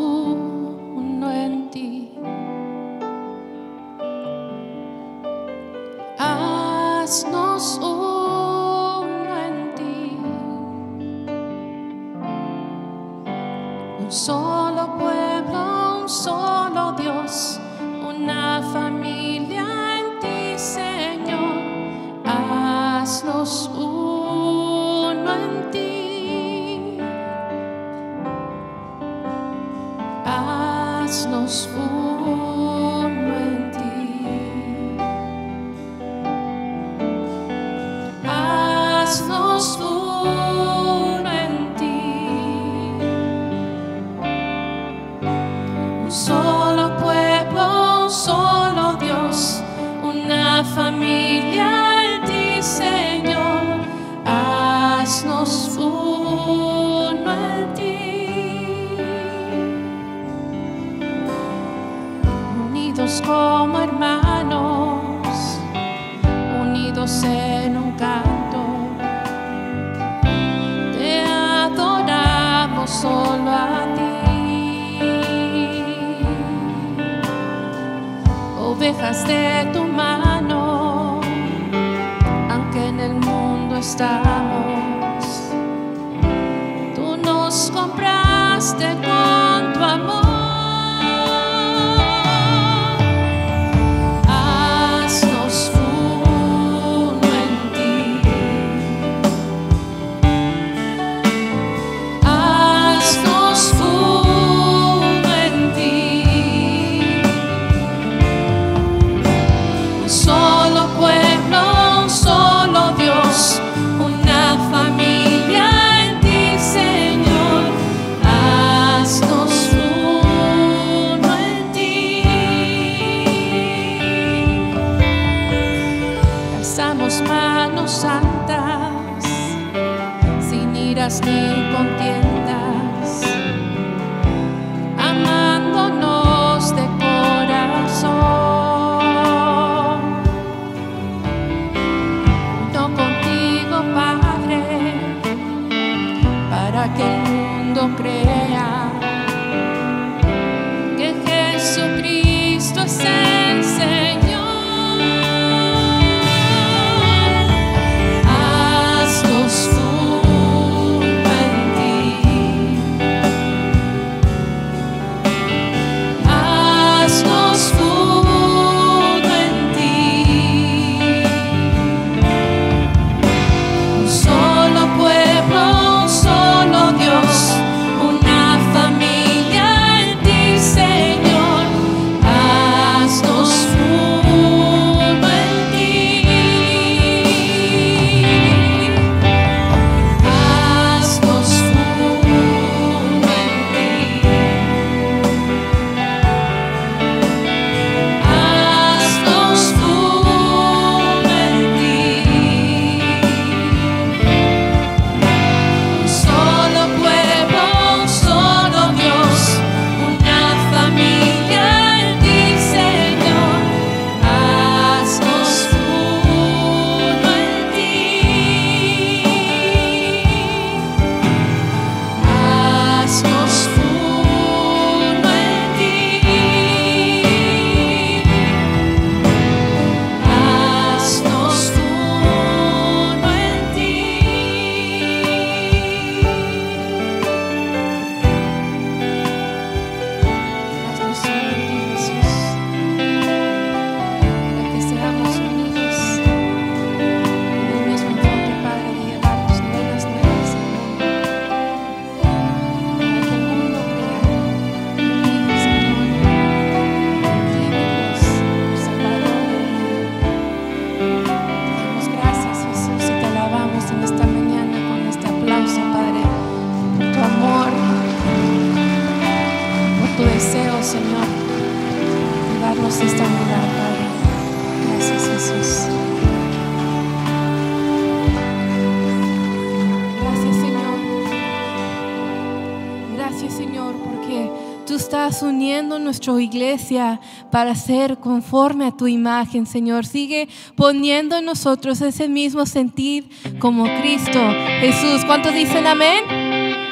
uniendo nuestra iglesia para ser conforme a tu imagen, Señor. Sigue poniendo en nosotros ese mismo sentir como Cristo Jesús. ¿Cuántos dicen amén?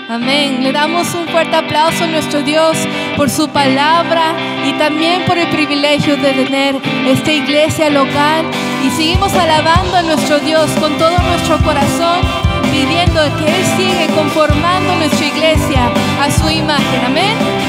Amén. Le damos un fuerte aplauso a nuestro Dios por su palabra y también por el privilegio de tener esta iglesia local. Y seguimos alabando a nuestro Dios con todo nuestro corazón, pidiendo que Él siga conformando nuestra iglesia a su imagen. Amén.